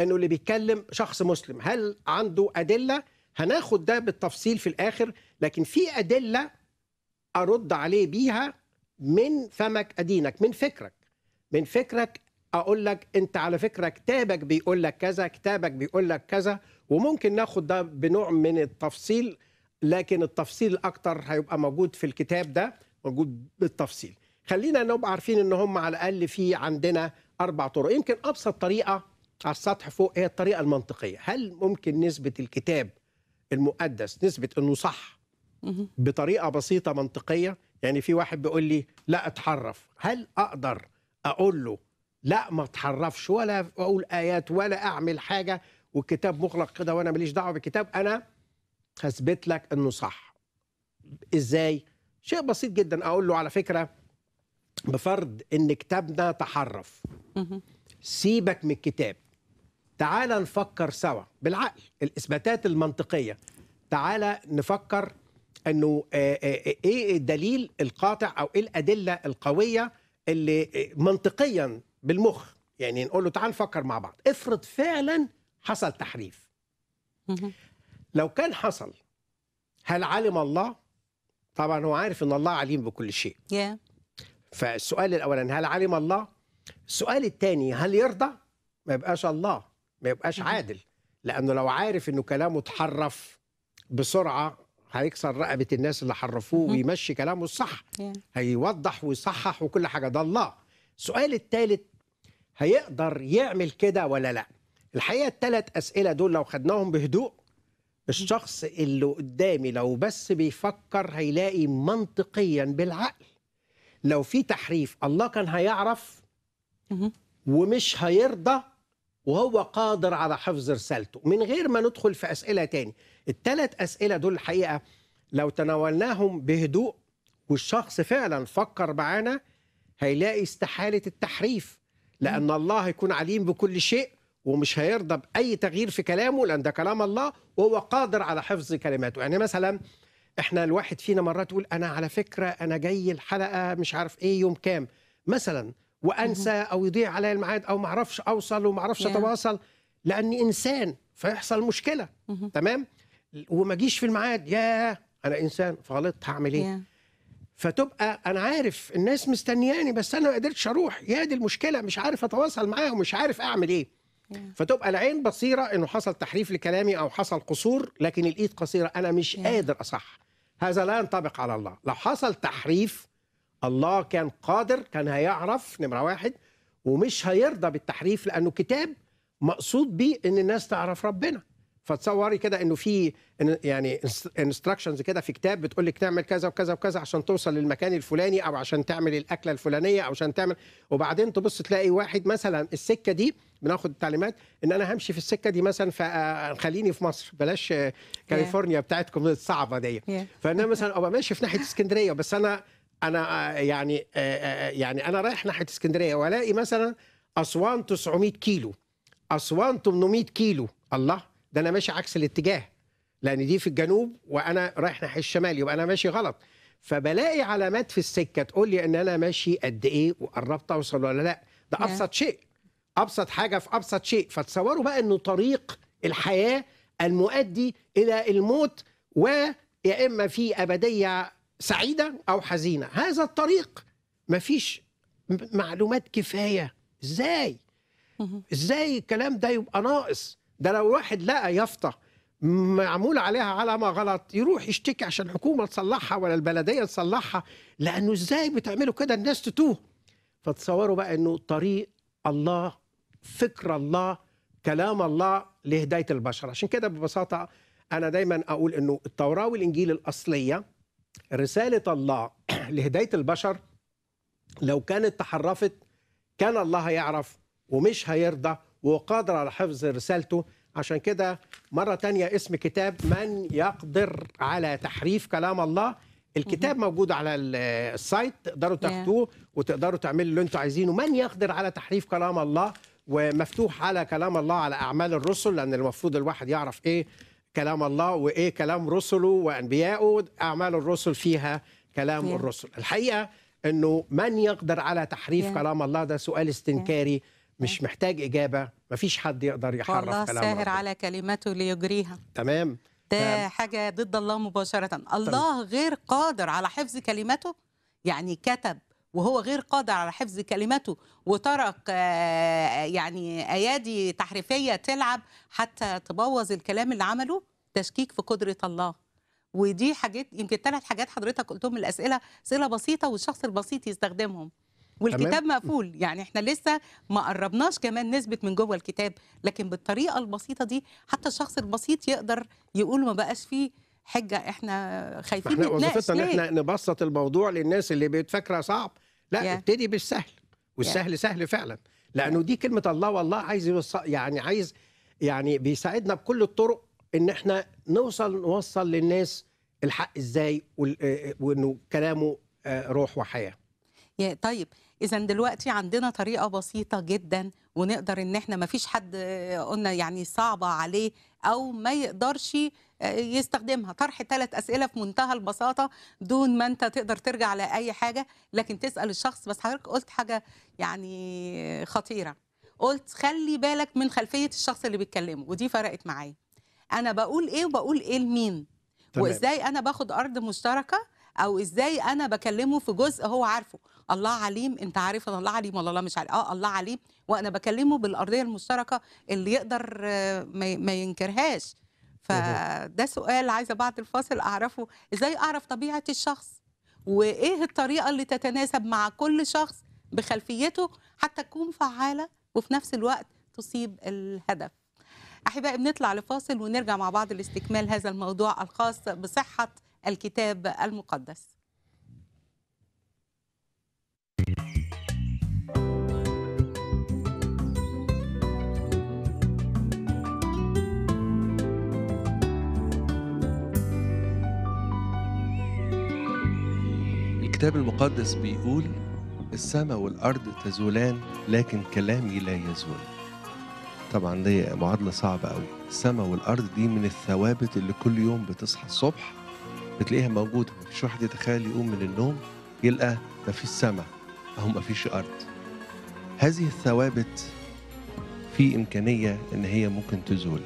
انه اللي بيتكلم شخص مسلم هل عنده ادله هناخد ده بالتفصيل في الاخر لكن في ادله ارد عليه بيها من فمك ادينك من فكرك من فكرك اقول لك انت على فكره كتابك بيقول لك كذا كتابك بيقول لك كذا وممكن ناخد ده بنوع من التفصيل لكن التفصيل الاكتر هيبقى موجود في الكتاب ده موجود بالتفصيل خلينا نبقى عارفين ان هم على الاقل في عندنا اربع طرق يمكن ابسط طريقه على السطح فوق هي الطريقه المنطقيه هل ممكن نسبه الكتاب المقدس نثبت انه صح بطريقه بسيطه منطقيه يعني في واحد بيقول لي لا اتحرف هل اقدر اقول له لا ما اتحرفش ولا اقول ايات ولا اعمل حاجه والكتاب مغلق كده وانا ماليش دعوه بالكتاب انا هثبت لك انه صح ازاي شيء بسيط جدا اقول له على فكره بفرض ان كتابنا تحرف سيبك من الكتاب تعال نفكر سوا بالعقل الاثباتات المنطقيه تعال نفكر انه آه، آه، آه، ايه الدليل القاطع او ايه الادله القويه اللي منطقيا بالمخ يعني نقول له تعال نفكر مع بعض افرض فعلا حصل تحريف لو كان حصل هل علم الله طبعا هو عارف ان الله عليم بكل شيء yeah. فالسؤال الاولاني هل علم الله السؤال الثاني هل يرضى ما يبقاش الله ما يبقاش عادل لانه لو عارف انه كلامه اتحرف بسرعه هيكسر رقبه الناس اللي حرفوه ويمشي كلامه الصح yeah. هيوضح ويصحح وكل حاجه ده الله السؤال الثالث هيقدر يعمل كده ولا لا الحقيقه الثلاث اسئله دول لو خدناهم بهدوء الشخص اللي قدامي لو بس بيفكر هيلاقي منطقيا بالعقل لو في تحريف الله كان هيعرف ومش هيرضى وهو قادر على حفظ رسالته من غير ما ندخل في أسئلة تاني الثلاث أسئلة دول الحقيقة لو تناولناهم بهدوء والشخص فعلا فكر معانا هيلاقي استحالة التحريف لأن الله يكون عليم بكل شيء ومش هيرضى باي تغيير في كلامه لان ده كلام الله وهو قادر على حفظ كلماته يعني مثلا احنا الواحد فينا مرات يقول انا على فكره انا جاي الحلقه مش عارف ايه يوم كام مثلا وانسى او يضيع عليا الميعاد او ما اعرفش اوصل وما اعرفش اتواصل لاني انسان فيحصل مشكله تمام وما جيش في الميعاد يا انا انسان فغلطت هعمل ايه فتبقى انا عارف الناس مستنياني بس انا ما قدرتش اروح يا دي المشكله مش عارف اتواصل معاهم مش عارف اعمل ايه فتبقى العين بصيره انه حصل تحريف لكلامي او حصل قصور لكن الايد قصيره انا مش قادر اصح هذا لا ينطبق على الله لو حصل تحريف الله كان قادر كان هيعرف نمره واحد ومش هيرضى بالتحريف لانه كتاب مقصود بيه ان الناس تعرف ربنا فتصوري كده انه في يعني انستراكشنز كده في كتاب بتقول لك تعمل كذا وكذا وكذا عشان توصل للمكان الفلاني او عشان تعمل الاكله الفلانيه او عشان تعمل وبعدين تبص تلاقي واحد مثلا السكه دي بناخد التعليمات ان انا همشي في السكه دي مثلا فخليني آه، في مصر بلاش آه، كاليفورنيا بتاعتكم الصعبه دي فانا مثلا ابقى ماشي في ناحيه اسكندريه بس انا انا آه، يعني يعني انا رايح ناحيه اسكندريه والاقي مثلا اسوان 900 كيلو اسوان 800 كيلو الله ده انا ماشي عكس الاتجاه لان دي في الجنوب وانا رايح ناحيه الشمال يبقى انا ماشي غلط فبلاقي علامات في السكه تقول لي ان انا ماشي قد ايه وقربت اوصل ولا لا ده ابسط شيء ابسط حاجه في ابسط شيء فتصوروا بقى انه طريق الحياه المؤدي الى الموت ويا اما في ابديه سعيده او حزينه هذا الطريق مفيش معلومات كفايه ازاي ازاي الكلام ده يبقى ناقص ده لو واحد لقى يافطه معمول عليها علامه غلط يروح يشتكي عشان الحكومه تصلحها ولا البلديه تصلحها لانه ازاي بتعملوا كده الناس تتوه فتصوروا بقى انه طريق الله فكر الله كلام الله لهدايه البشر عشان كده ببساطه انا دايما اقول انه التوراه والانجيل الاصليه رساله الله [CLEARS THROAT] لهدايه البشر لو كانت تحرفت كان الله يعرف ومش هيرضى وقادر على حفظ رسالته عشان كده مرة تانية اسم كتاب من يقدر على تحريف كلام الله الكتاب موجود على السايت تقدروا تاخدوه وتقدروا تعملوا اللي انتوا عايزينه من يقدر على تحريف كلام الله ومفتوح على كلام الله على أعمال الرسل لأن المفروض الواحد يعرف إيه كلام الله وإيه كلام رسله وأنبيائه أعمال الرسل فيها كلام الرسل الحقيقة أنه من يقدر على تحريف كلام الله ده سؤال استنكاري مش محتاج إجابة مفيش حد يقدر يحرف كلامه كلام ساهر ربنا. على كلمته ليجريها تمام ده حاجة ضد الله مباشرة طيب. الله غير قادر على حفظ كلمته يعني كتب وهو غير قادر على حفظ كلمته وترك آه، يعني ايادي تحريفيه تلعب حتى تبوظ الكلام اللي عمله تشكيك في قدره الله ودي حاجات يمكن ثلاث حاجات حضرتك قلتهم الاسئله اسئله بسيطه والشخص البسيط يستخدمهم والكتاب مقفول يعني احنا لسه ما قربناش كمان نثبت من جوه الكتاب لكن بالطريقه البسيطه دي حتى الشخص البسيط يقدر يقول ما بقاش فيه حجه احنا خايفين احنا وظيفتنا ان احنا نبسط الموضوع للناس اللي بتفكره صعب لا يا. ابتدي بالسهل والسهل يا. سهل فعلا لانه دي كلمه الله والله عايز يعني عايز يعني بيساعدنا بكل الطرق ان احنا نوصل نوصل للناس الحق ازاي وانه كلامه روح وحياه طيب اذا دلوقتي عندنا طريقه بسيطه جدا ونقدر ان احنا ما فيش حد قلنا يعني صعبه عليه او ما يقدرش آه، يستخدمها طرح ثلاث اسئله في منتهى البساطه دون ما انت تقدر ترجع لاي حاجه لكن تسال الشخص بس حضرتك قلت حاجه يعني خطيره قلت خلي بالك من خلفيه الشخص اللي بيتكلمه ودي فرقت معايا انا بقول ايه وبقول ايه لمين وازاي انا باخد ارض مشتركه او ازاي انا بكلمه في جزء هو عارفه الله عليم انت عارف ان الله عليم ولا الله مش عارف اه الله عليم وانا بكلمه بالارضيه المشتركه اللي يقدر ما ينكرهاش فده سؤال عايزه بعد الفاصل اعرفه ازاي اعرف طبيعه الشخص وايه الطريقه اللي تتناسب مع كل شخص بخلفيته حتى تكون فعاله وفي نفس الوقت تصيب الهدف احبائي بنطلع لفاصل ونرجع مع بعض لاستكمال هذا الموضوع الخاص بصحه الكتاب المقدس الكتاب المقدس بيقول السماء والأرض تزولان لكن كلامي لا يزول طبعا دي معادلة صعبة قوي السماء والأرض دي من الثوابت اللي كل يوم بتصحى الصبح بتلاقيها موجودة مفيش واحد يتخيل يقوم من النوم يلقى مفيش سماء أو مفيش أرض هذه الثوابت في إمكانية إن هي ممكن تزول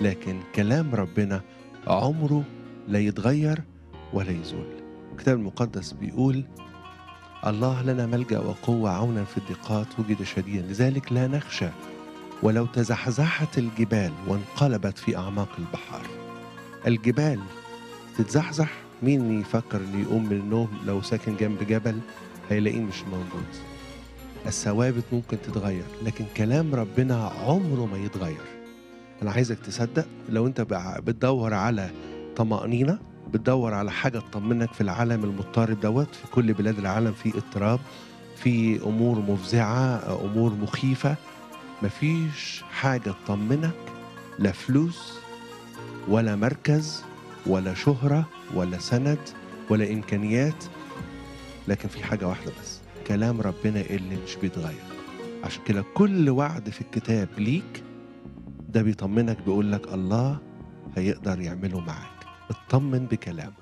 لكن كلام ربنا عمره لا يتغير ولا يزول الكتاب المقدس بيقول الله لنا ملجأ وقوة عونا في الضيقات وجد شديدا لذلك لا نخشى ولو تزحزحت الجبال وانقلبت في أعماق البحر الجبال تتزحزح مين يفكر انه يقوم من النوم لو ساكن جنب جبل هيلاقيه مش موجود الثوابت ممكن تتغير لكن كلام ربنا عمره ما يتغير انا عايزك تصدق لو انت بتدور على طمأنينة بتدور على حاجة تطمنك في العالم المضطرب دوت في كل بلاد العالم في اضطراب في امور مفزعة امور مخيفة مفيش حاجة تطمنك لا فلوس ولا مركز ولا شهرة ولا سند ولا إمكانيات لكن في حاجة واحدة بس كلام ربنا اللي مش بيتغير عشان كده كل وعد في الكتاب ليك ده بيطمنك بيقول لك الله هيقدر يعمله معاك اطمن بكلامه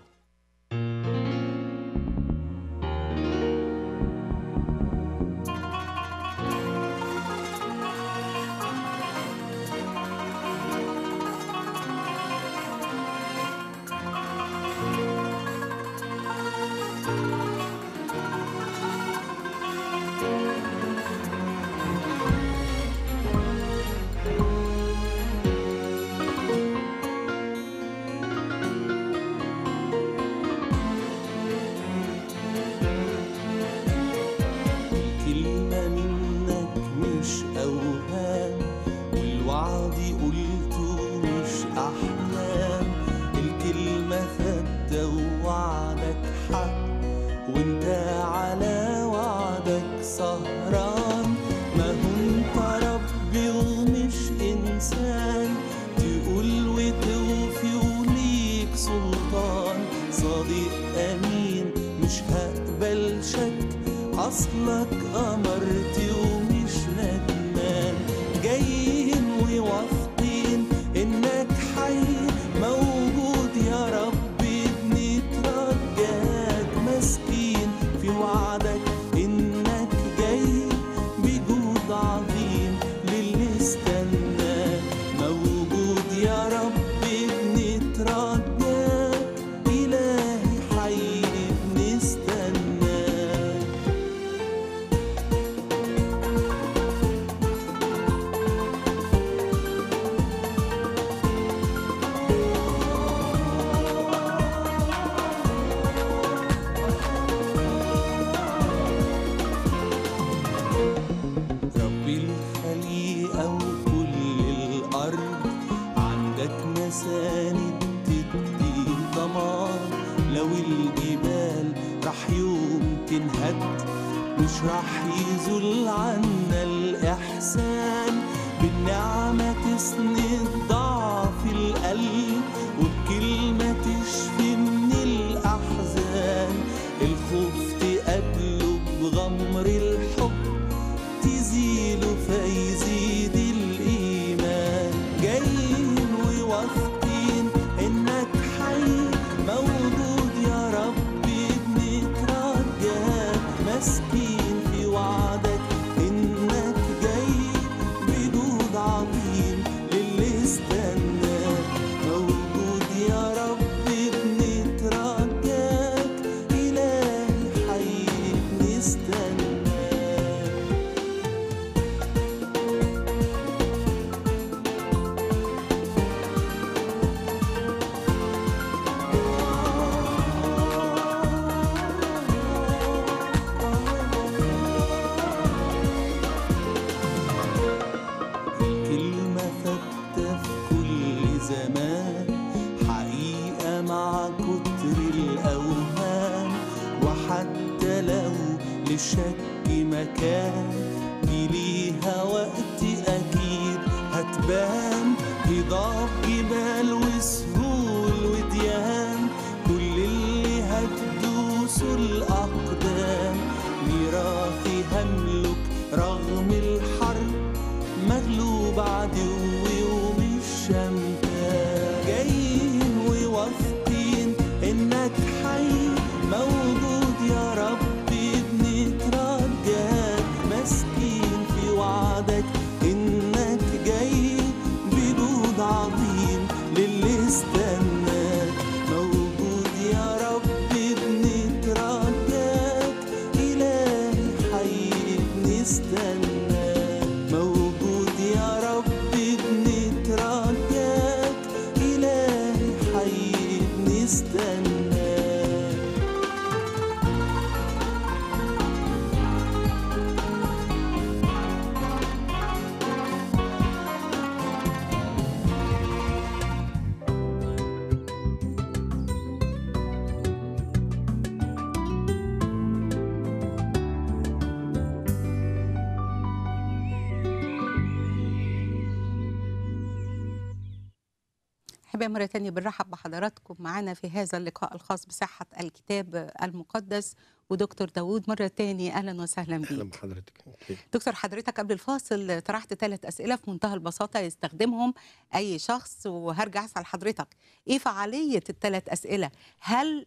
مرة تانية بنرحب بحضراتكم معنا في هذا اللقاء الخاص بصحة الكتاب المقدس ودكتور داوود مرة تانية أهلا وسهلا بيك أهلا بحضرتك دكتور حضرتك قبل الفاصل طرحت ثلاث أسئلة في منتهى البساطة يستخدمهم أي شخص وهرجع أسأل حضرتك إيه فعالية الثلاث أسئلة هل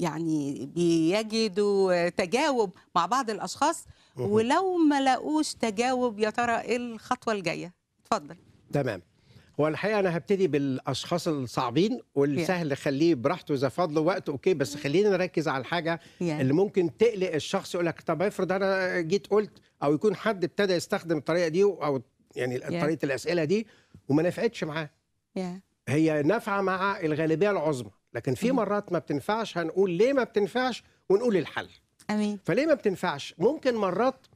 يعني بيجدوا تجاوب مع بعض الأشخاص ولو ما لقوش تجاوب يا ترى إيه الخطوة الجاية اتفضل تمام هو الحقيقه انا هبتدي بالاشخاص الصعبين والسهل yeah. خليه براحته اذا فضل وقت اوكي بس خلينا نركز على الحاجه yeah. اللي ممكن تقلق الشخص يقول لك طب افرض انا جيت قلت او يكون حد ابتدى يستخدم الطريقه دي او يعني yeah. طريقه الاسئله دي وما نفعتش معاه yeah. هي نافعه مع الغالبيه العظمى لكن في مرات ما بتنفعش هنقول ليه ما بتنفعش ونقول الحل امين فليه ما بتنفعش ممكن مرات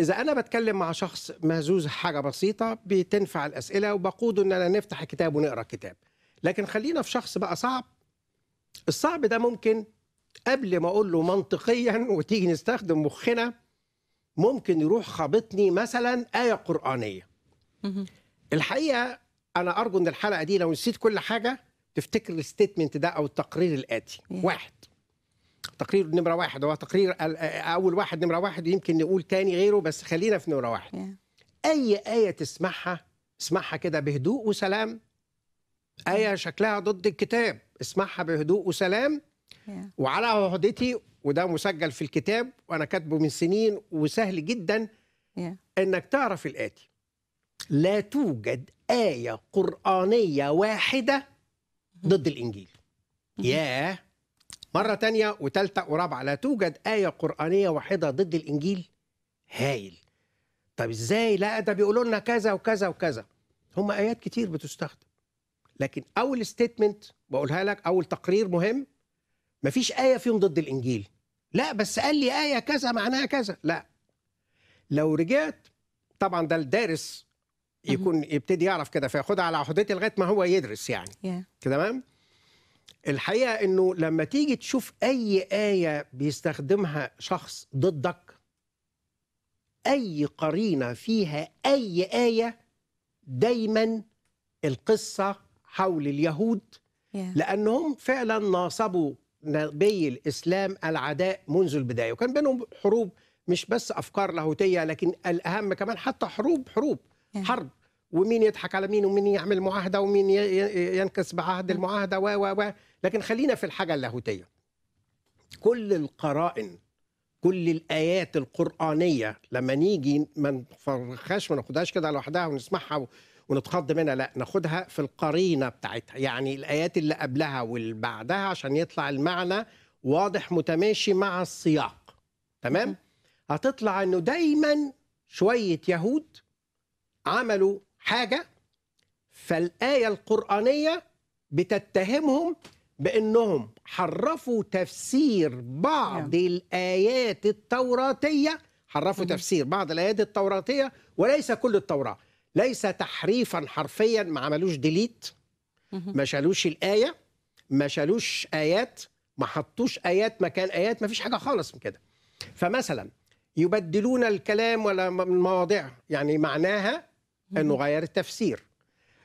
اذا انا بتكلم مع شخص مهزوز حاجه بسيطه بتنفع الاسئله وبقوده ان انا نفتح كتاب ونقرا كتاب لكن خلينا في شخص بقى صعب الصعب ده ممكن قبل ما اقول له منطقيا [LAUGHS] وتيجي نستخدم مخنا ممكن يروح خابطني مثلا ايه قرانيه الحقيقه انا ارجو ان الحلقه دي لو نسيت كل حاجه تفتكر الستيتمنت ده او التقرير الاتي واحد تقرير نمره واحد هو تقرير اول واحد نمره واحد يمكن نقول تاني غيره بس خلينا في نمره واحد اي ايه تسمعها اسمعها كده بهدوء وسلام ايه شكلها ضد الكتاب اسمعها بهدوء وسلام وعلى عهدتي وده مسجل في الكتاب وانا كاتبه من سنين وسهل جدا انك تعرف الاتي لا توجد ايه قرانيه واحده ضد mm-hmm. الانجيل mm-hmm. ياه مرة تانية وتالتة ورابعة لا توجد آية قرآنية واحدة ضد الإنجيل هايل طب إزاي لا ده بيقولوا لنا كذا وكذا وكذا هم آيات كتير بتستخدم لكن أول ستيتمنت بقولها لك أول تقرير مهم مفيش آية فيهم ضد الإنجيل لا بس قال لي آية كذا معناها كذا لا لو رجعت طبعا ده الدارس يكون يبتدي يعرف كده فياخدها على عهدتي لغايه ما هو يدرس يعني yeah. تمام الحقيقه انه لما تيجي تشوف اي ايه بيستخدمها شخص ضدك اي قرينه فيها اي ايه دايما القصه حول اليهود لانهم فعلا ناصبوا نبي الاسلام العداء منذ البدايه وكان بينهم حروب مش بس افكار لاهوتيه لكن الاهم كمان حتى حروب حروب حرب ومين يضحك على مين ومين يعمل معاهده ومين ينكس بعهد نعم. المعاهده و و و لكن خلينا في الحاجه اللاهوتيه كل القرائن كل الايات القرانيه لما نيجي ما نفرخهاش ما ناخدهاش كده لوحدها ونسمعها ونتخض منها لا ناخدها في القرينه بتاعتها يعني الايات اللي قبلها واللي بعدها عشان يطلع المعنى واضح متماشي مع السياق تمام هتطلع انه دايما شويه يهود عملوا حاجه فالايه القرانيه بتتهمهم بانهم حرفوا تفسير بعض يعني. الايات التوراتيه حرفوا مم. تفسير بعض الايات التوراتيه وليس كل التوراه ليس تحريفا حرفيا ما عملوش ديليت ما شالوش الايه ما شالوش ايات ما حطوش ايات مكان ايات ما فيش حاجه خالص من كده فمثلا يبدلون الكلام ولا المواضيع يعني معناها انه غير التفسير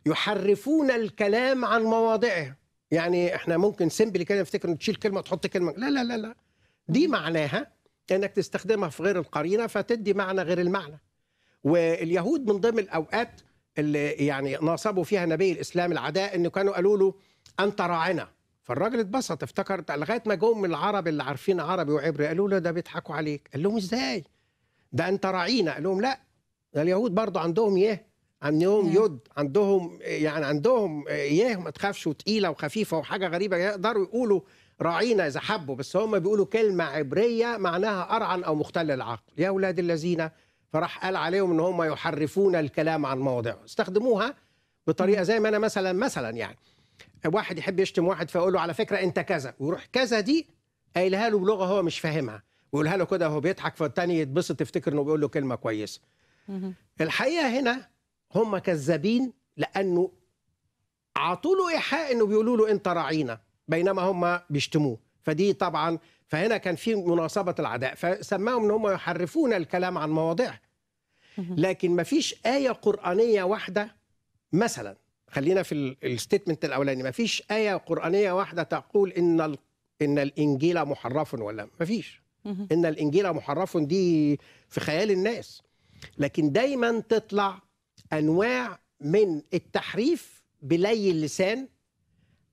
يحرفون الكلام عن مواضعه يعني احنا ممكن سيمبلي كده نفتكر ان تشيل كلمه وتحط كلمه لا لا لا لا دي معناها انك تستخدمها في غير القرينه فتدي معنى غير المعنى واليهود من ضمن الاوقات اللي يعني ناصبوا فيها نبي الاسلام العداء انه كانوا قالوا له انت راعنا فالراجل اتبسط افتكر لغايه ما جم العرب اللي عارفين عربي وعبري قالوا له ده بيضحكوا عليك قال لهم ازاي ده انت راعينا قال لهم لا ده اليهود برضه عندهم ايه عندهم يد عندهم يعني عندهم ياه ما تخافش وتقيله وخفيفه وحاجه غريبه يقدروا يقولوا راعينا اذا حبوا بس هم بيقولوا كلمه عبريه معناها ارعن او مختل العقل يا اولاد الذين فراح قال عليهم ان هم يحرفون الكلام عن مواضعه استخدموها بطريقه زي ما انا مثلا مثلا يعني واحد يحب يشتم واحد فيقول له على فكره انت كذا ويروح كذا دي قايلها له بلغه هو مش فاهمها ويقولها له كده وهو بيضحك فالتاني يتبسط يفتكر انه بيقول له كلمه كويسه الحقيقه هنا هم كذابين لانه عطوا له ايحاء انه بيقولوا له انت راعينا بينما هم بيشتموه فدي طبعا فهنا كان في مناصبه العداء فسماهم ان هم يحرفون الكلام عن مواضعه لكن ما فيش ايه قرانيه واحده مثلا خلينا في الستيتمنت الاولاني ما فيش ايه قرانيه واحده تقول ان ان الانجيل محرف ولا ما فيش ان الانجيل محرف دي في خيال الناس لكن دايما تطلع انواع من التحريف بلي اللسان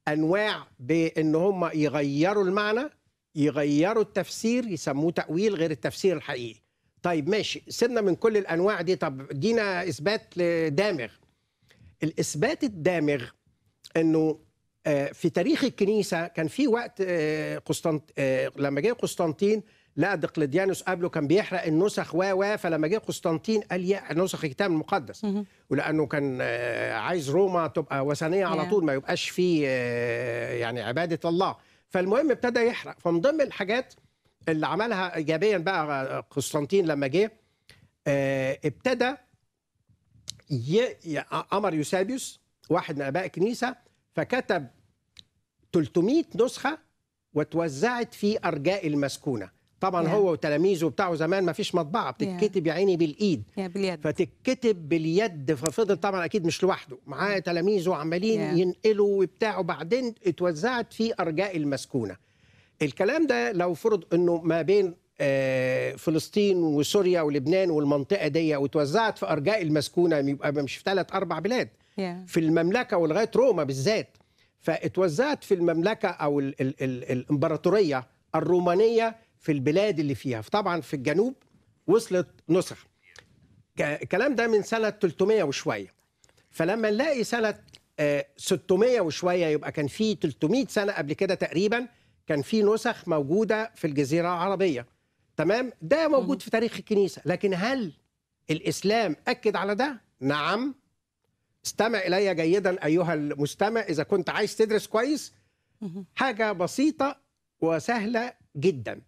انواع بان هم يغيروا المعنى يغيروا التفسير يسموه تاويل غير التفسير الحقيقي طيب ماشي سيبنا من كل الانواع دي طب ادينا اثبات دامغ الاثبات الدامغ انه آه، في تاريخ الكنيسه كان في وقت آه، قسطنط آه، لما جه قسطنطين لا دقلديانوس قبله كان بيحرق النسخ و و فلما جه قسطنطين قال يا نسخ الكتاب المقدس ولانه كان آه، عايز روما تبقى وثنيه على طول ما يبقاش فيه آه، يعني عباده الله فالمهم ابتدى يحرق فمن ضمن الحاجات اللي عملها ايجابيا بقى آه، قسطنطين لما جه ابتدى امر يوسابيوس واحد من اباء الكنيسه فكتب 300 نسخه وتوزعت في ارجاء المسكونه طبعا yeah. هو وتلاميذه بتاعه زمان ما فيش مطبعه بتتكتب yeah. يا عيني بالايد yeah, باليد. فتتكتب باليد ففضل طبعا اكيد مش لوحده معاه تلاميذه عمالين yeah. ينقلوا وبتاع وبعدين اتوزعت في ارجاء المسكونه الكلام ده لو فرض انه ما بين آه، فلسطين وسوريا ولبنان والمنطقه دي وتوزعت في ارجاء المسكونه يبقى مش في ثلاث اربع بلاد yeah. في المملكه ولغايه روما بالذات فاتوزعت في المملكه او الـ الـ الـ الامبراطوريه الرومانيه في البلاد اللي فيها فطبعا في الجنوب وصلت نسخ الكلام ده من سنه 300 وشويه فلما نلاقي سنه 600 آه، وشويه يبقى كان في 300 سنه قبل كده تقريبا كان في نسخ موجوده في الجزيره العربيه تمام ده موجود في تاريخ الكنيسه لكن هل الاسلام اكد على ده نعم استمع الي جيدا ايها المستمع اذا كنت عايز تدرس كويس حاجه بسيطه وسهله جدا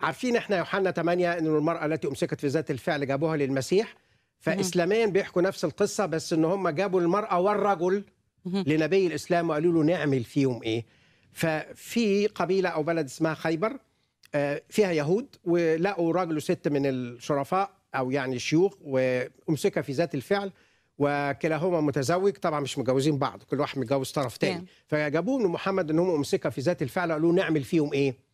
عارفين احنا يوحنا 8 انه المراه التي امسكت في ذات الفعل جابوها للمسيح فاسلاميا بيحكوا نفس القصه بس ان هم جابوا المراه والرجل لنبي الاسلام وقالوا له نعمل فيهم ايه ففي قبيله او بلد اسمها خيبر آه، فيها يهود ولقوا راجل وست من الشرفاء او يعني شيوخ وامسك في ذات الفعل وكلاهما متزوج طبعا مش متجوزين بعض كل واحد متجوز طرف تاني فجابوه لمحمد ان هم امسكه في ذات الفعل قالوا نعمل فيهم ايه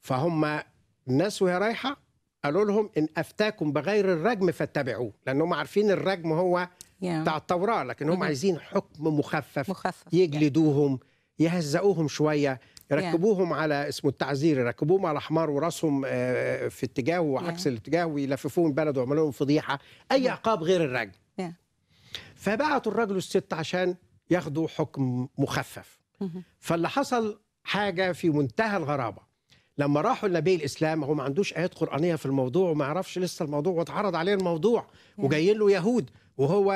فهم الناس وهي رايحه قالوا لهم ان افتاكم بغير الرجم فاتبعوه لان هم عارفين الرجم هو بتاع التوراه لكن هم mm-hmm. عايزين حكم مخفف, مخفف. يجلدوهم يهزقوهم شويه يركبوهم على اسمه التعذير يركبوهم على حمار وراسهم آه، في اتجاهه وعكس الاتجاه ويلففوهم البلد ويعملوا لهم فضيحه اي عقاب غير الرجم فبعتوا الرجل والست عشان ياخدوا حكم مخفف mm-hmm. فاللي حصل حاجه في منتهى الغرابه لما راحوا لنبي الاسلام هو ما عندوش ايات قرانيه في الموضوع وما يعرفش لسه الموضوع واتعرض عليه الموضوع وجايين له يهود وهو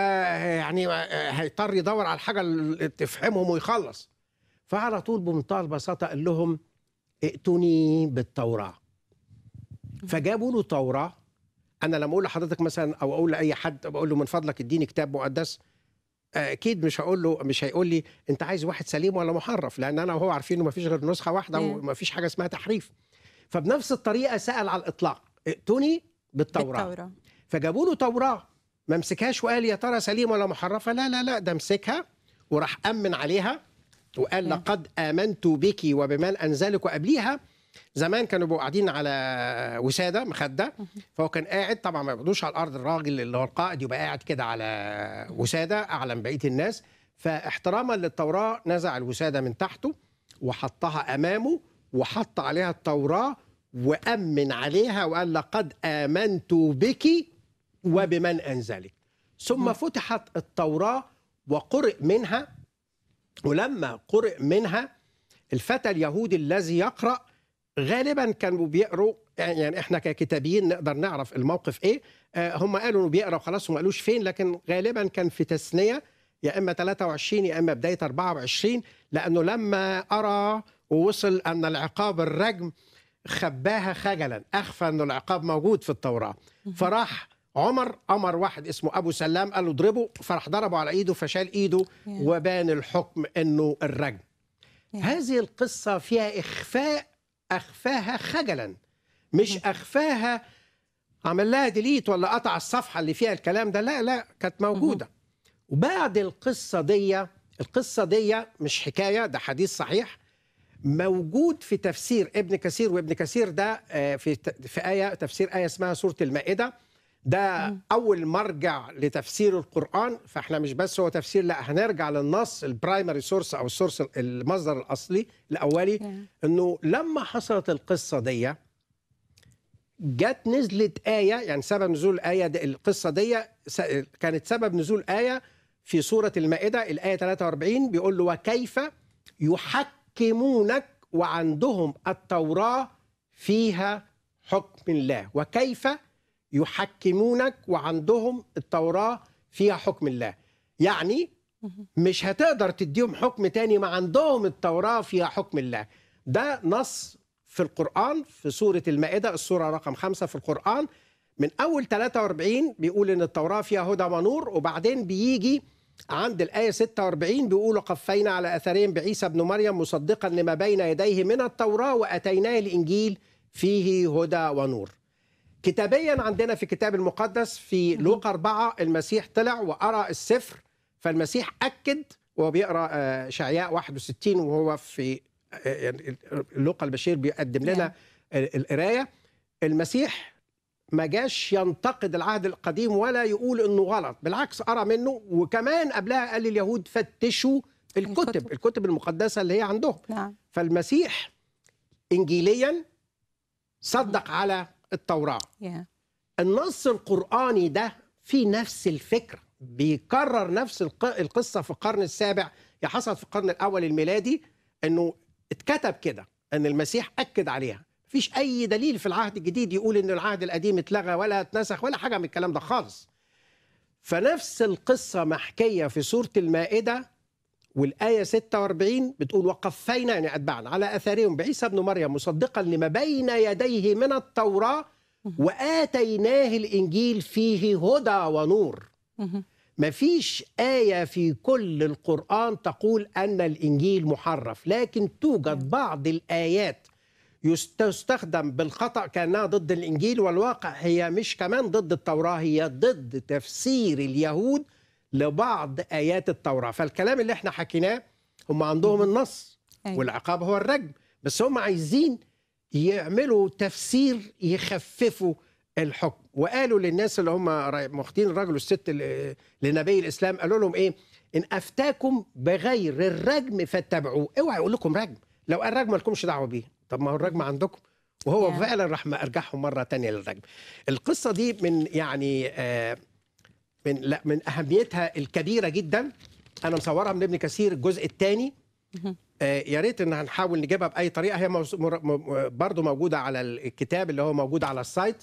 يعني هيضطر يدور على الحاجه اللي تفهمهم ويخلص فعلى طول بمنتهى البساطه قال لهم ائتوني بالتوراه فجابوا له توراه انا لما اقول لحضرتك مثلا او اقول لاي حد بقول له من فضلك اديني كتاب مقدس اكيد مش هقول له مش هيقول لي انت عايز واحد سليم ولا محرف لان انا وهو عارفين انه مفيش غير نسخه واحده ومفيش حاجه اسمها تحريف فبنفس الطريقه سال على الاطلاق ائتوني بالتوراه بالتوراه فجابوا له توراه ما مسكهاش وقال يا ترى سليم ولا محرفه لا لا لا ده مسكها وراح امن عليها وقال لقد امنت بك وبمن انزلك وقبليها زمان كانوا بيبقوا قاعدين على وساده مخده فهو كان قاعد طبعا ما بيقعدوش على الارض الراجل اللي هو القائد يبقى قاعد كده على وساده اعلى من بقيه الناس فاحتراما للتوراه نزع الوساده من تحته وحطها امامه وحط عليها التوراه وامن عليها وقال لقد امنت بك وبمن انزلك ثم فتحت التوراه وقرئ منها ولما قرئ منها الفتى اليهودي الذي يقرأ غالبا كانوا بيقروا يعني احنا ككتابيين نقدر نعرف الموقف ايه آه، هم قالوا انه بيقرا وخلاص وما قالوش فين لكن غالبا كان في تثنيه يا اما 23 يا اما بدايه 24 لانه لما ارى ووصل ان العقاب الرجم خباها خجلا اخفى ان العقاب موجود في التوراه فراح عمر امر واحد اسمه ابو سلام قال له اضربه فراح ضربه على ايده فشال ايده وبان الحكم انه الرجم هذه القصه فيها اخفاء اخفاها خجلا مش اخفاها عمل لها ديليت ولا قطع الصفحه اللي فيها الكلام ده لا لا كانت موجوده وبعد القصه دي القصه دي مش حكايه ده حديث صحيح موجود في تفسير ابن كثير وابن كثير ده آه، في في ايه تفسير ايه اسمها سوره المائده ده م. اول مرجع لتفسير القران فاحنا مش بس هو تفسير لا هنرجع للنص البرايمري سورس او السورس المصدر الاصلي الاولي م. نعم. انه لما حصلت القصه دي جت نزلت ايه يعني سبب نزول الايه دي القصه دي كانت سبب نزول ايه في سوره المائده الايه 43 بيقول له وكيف يحكمونك وعندهم التوراه فيها حكم الله وكيف يحكمونك وعندهم التوراة فيها حكم الله يعني مش هتقدر تديهم حكم تاني ما عندهم التوراة فيها حكم الله ده نص في القرآن في سورة المائدة السورة رقم خمسة في القرآن من أول 43 بيقول إن التوراة فيها هدى ونور وبعدين بيجي عند الآية 46 بيقول قفينا على أثرهم بعيسى ابن مريم مصدقا لما بين يديه من التوراة وأتيناه الإنجيل فيه هدى ونور كتابيا عندنا في الكتاب المقدس في لوقا أربعة المسيح طلع وأرى السفر فالمسيح أكد وهو بيقرأ آه، شعياء 61 وهو في آه، يعني لوقا البشير بيقدم لنا نعم. القراية المسيح ما جاش ينتقد العهد القديم ولا يقول انه غلط بالعكس قرا منه وكمان قبلها قال لليهود فتشوا الكتب الكتب, الكتب المقدسه اللي هي عندهم نعم. فالمسيح انجيليا صدق على التوراة yeah. النص القرآني ده في نفس الفكرة بيكرر نفس القصة في القرن السابع هي حصلت في القرن الأول الميلادي أنه اتكتب كده أن المسيح أكد عليها فيش أي دليل في العهد الجديد يقول أن العهد القديم اتلغى ولا اتنسخ ولا حاجة من الكلام ده خالص فنفس القصة محكية في سورة المائدة والآية 46 بتقول وقفينا يعني أتبعنا على أثرهم بعيسى ابن مريم مصدقا لما بين يديه من التوراة وآتيناه الإنجيل فيه هدى ونور مفيش آية في كل القرآن تقول أن الإنجيل محرف لكن توجد بعض الآيات يستخدم بالخطأ كأنها ضد الإنجيل والواقع هي مش كمان ضد التوراة هي ضد تفسير اليهود لبعض آيات التوراة فالكلام اللي احنا حكيناه هم عندهم النص أيوة. والعقاب هو الرجم بس هم عايزين يعملوا تفسير يخففوا الحكم وقالوا للناس اللي هم مختين الرجل والست لنبي الإسلام قالوا لهم إيه إن أفتاكم بغير الرجم فاتبعوه اوعى يقول لكم رجم لو قال رجم لكمش دعوة بيه طب ما هو الرجم عندكم وهو yeah. نعم. فعلا راح ما ارجعهم مره تانية للرجم القصه دي من يعني آه من لا من اهميتها الكبيره جدا انا مصورها من ابن كثير الجزء الثاني آه، يا ريت ان هنحاول نجيبها باي طريقه هي آه، برضه موجوده على الكتاب اللي هو موجود على السايت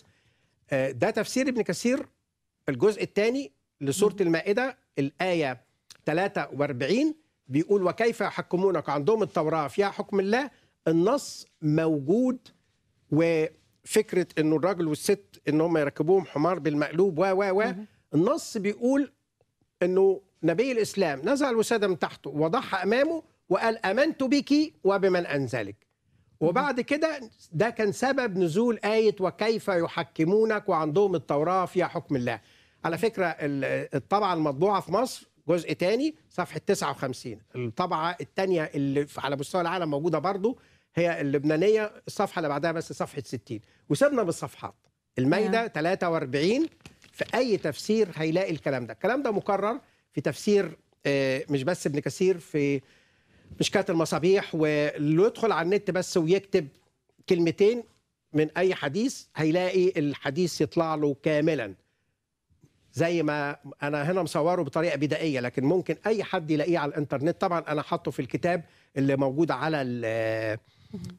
آه، ده تفسير ابن كثير الجزء الثاني لسوره المائده الايه 43 بيقول وكيف يحكمونك عندهم التوراه فيها حكم الله النص موجود وفكره انه الراجل والست ان هم يركبوهم حمار بالمقلوب و و و النص بيقول انه نبي الاسلام نزع الوساده من تحته وضح امامه وقال امنت بك وبمن انزلك وبعد كده ده كان سبب نزول آية وكيف يحكمونك وعندهم التوراة فيها حكم الله على فكرة الطبعة المطبوعة في مصر جزء تاني صفحة 59 الطبعة التانية اللي على مستوى العالم موجودة برضو هي اللبنانية الصفحة اللي بعدها بس صفحة 60 وسيبنا بالصفحات المايدة 43 نعم. في اي تفسير هيلاقي الكلام ده الكلام ده مكرر في تفسير آه، مش بس ابن كثير في مشكاة المصابيح واللي يدخل على النت بس ويكتب كلمتين من اي حديث هيلاقي الحديث يطلع له كاملا زي ما انا هنا مصوره بطريقه بدائيه لكن ممكن اي حد يلاقيه على الانترنت طبعا انا حاطه في الكتاب اللي موجود على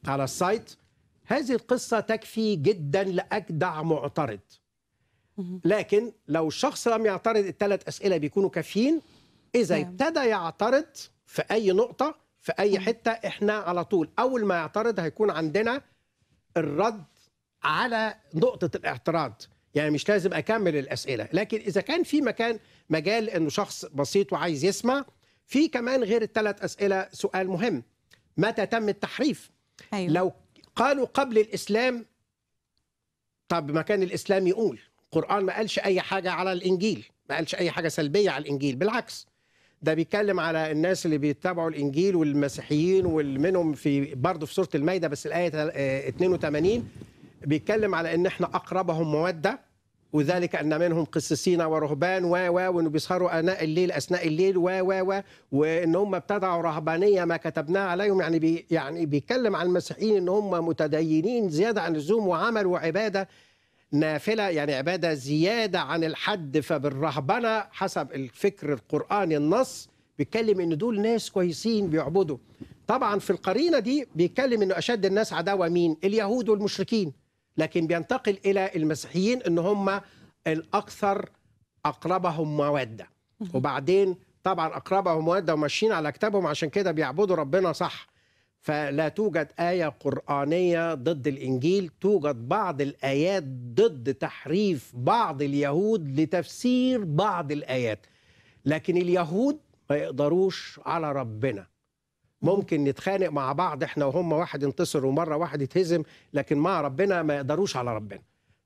على السايت هذه القصه تكفي جدا لاجدع معترض لكن لو الشخص لم يعترض الثلاث اسئله بيكونوا كافيين اذا نعم. ابتدى يعترض في اي نقطه في اي حته احنا على طول اول ما يعترض هيكون عندنا الرد على نقطه الاعتراض يعني مش لازم اكمل الاسئله لكن اذا كان في مكان مجال انه شخص بسيط وعايز يسمع في كمان غير الثلاث اسئله سؤال مهم متى تم التحريف أيوة. لو قالوا قبل الاسلام طب ما كان الاسلام يقول القرآن ما قالش أي حاجة على الإنجيل ما قالش أي حاجة سلبية على الإنجيل بالعكس ده بيتكلم على الناس اللي بيتبعوا الانجيل والمسيحيين والمنهم في برضه في سوره المائده بس الايه 82 آه، بيتكلم على ان احنا اقربهم موده وذلك ان منهم قسيسين ورهبان و و وانه بيسهروا اناء الليل اثناء الليل و و و وان هم ابتدعوا رهبانيه ما كتبناها عليهم يعني بي يعني بيتكلم عن المسيحيين ان هم متدينين زياده عن اللزوم وعمل وعباده نافلة يعني عبادة زيادة عن الحد فبالرهبنة حسب الفكر القرآني النص بيتكلم ان دول ناس كويسين بيعبدوا طبعا في القرينة دي بيتكلم انه أشد الناس عداوة مين اليهود والمشركين لكن بينتقل إلى المسيحيين ان هم الأكثر أقربهم مودة وبعدين طبعا أقربهم مودة وماشيين على كتابهم عشان كده بيعبدوا ربنا صح فلا توجد آية قرآنية ضد الإنجيل توجد بعض الآيات ضد تحريف بعض اليهود لتفسير بعض الآيات لكن اليهود ما يقدروش على ربنا ممكن نتخانق مع بعض احنا وهم واحد ينتصر ومرة واحد يتهزم لكن مع ربنا ما يقدروش على ربنا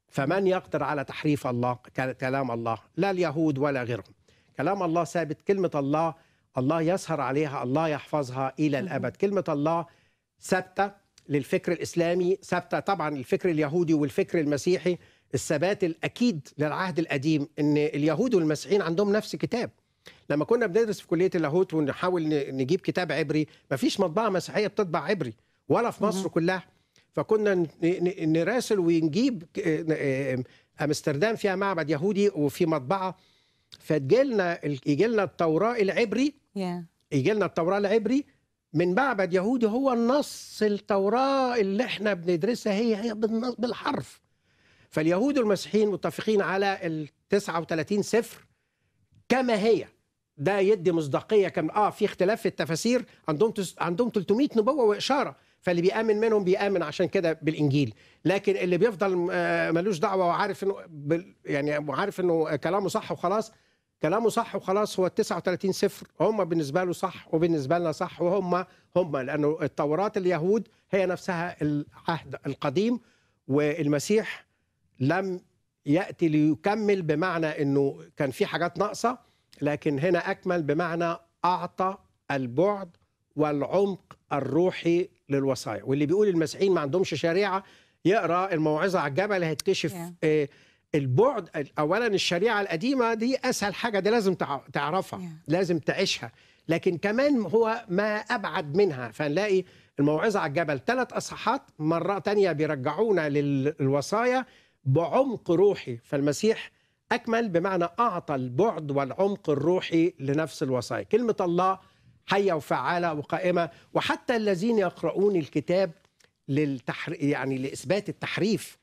فمن يقدر على تحريف الله كلام الله لا اليهود ولا غيرهم كلام الله ثابت كلمة الله الله يسهر عليها الله يحفظها إلى الأبد كلمة الله ثابتة للفكر الإسلامي ثابتة طبعا الفكر اليهودي والفكر المسيحي الثبات الأكيد للعهد القديم أن اليهود والمسيحيين عندهم نفس كتاب لما كنا بندرس في كلية اللاهوت ونحاول نجيب كتاب عبري مفيش مطبعة مسيحية بتطبع عبري ولا في مصر كلها فكنا نراسل ونجيب امستردام فيها معبد يهودي وفي مطبعه فجيلنا يجي لنا التوراه العبري yeah. يجي لنا التوراه العبري من معبد يهودي هو النص التوراه اللي احنا بندرسها هي هي بالحرف فاليهود والمسيحيين متفقين على ال 39 سفر كما هي ده يدي مصداقيه كم اه في اختلاف في التفاسير عندهم تس... عندهم 300 نبوه واشاره فاللي بيامن منهم بيامن عشان كده بالانجيل لكن اللي بيفضل آه، ملوش دعوه وعارف انه يعني وعارف انه كلامه صح وخلاص كلامه صح وخلاص هو 39 صفر هم بالنسبه له صح وبالنسبه لنا صح وهم هم لانه التوراه اليهود هي نفسها العهد القديم والمسيح لم ياتي ليكمل بمعنى انه كان في حاجات ناقصه لكن هنا اكمل بمعنى اعطى البعد والعمق الروحي للوصايا واللي بيقول المسيحيين ما عندهمش شريعه يقرا الموعظه على الجبل هيكتشف yeah. آه، البعد اولا الشريعه القديمه دي اسهل حاجه دي لازم تعرفها لازم تعيشها لكن كمان هو ما ابعد منها فنلاقي الموعظه على الجبل ثلاث اصحاحات مره تانية بيرجعونا للوصايا بعمق روحي فالمسيح اكمل بمعنى اعطى البعد والعمق الروحي لنفس الوصايا كلمه الله حيه وفعاله وقائمه وحتى الذين يقرؤون الكتاب للتحر... يعني لاثبات التحريف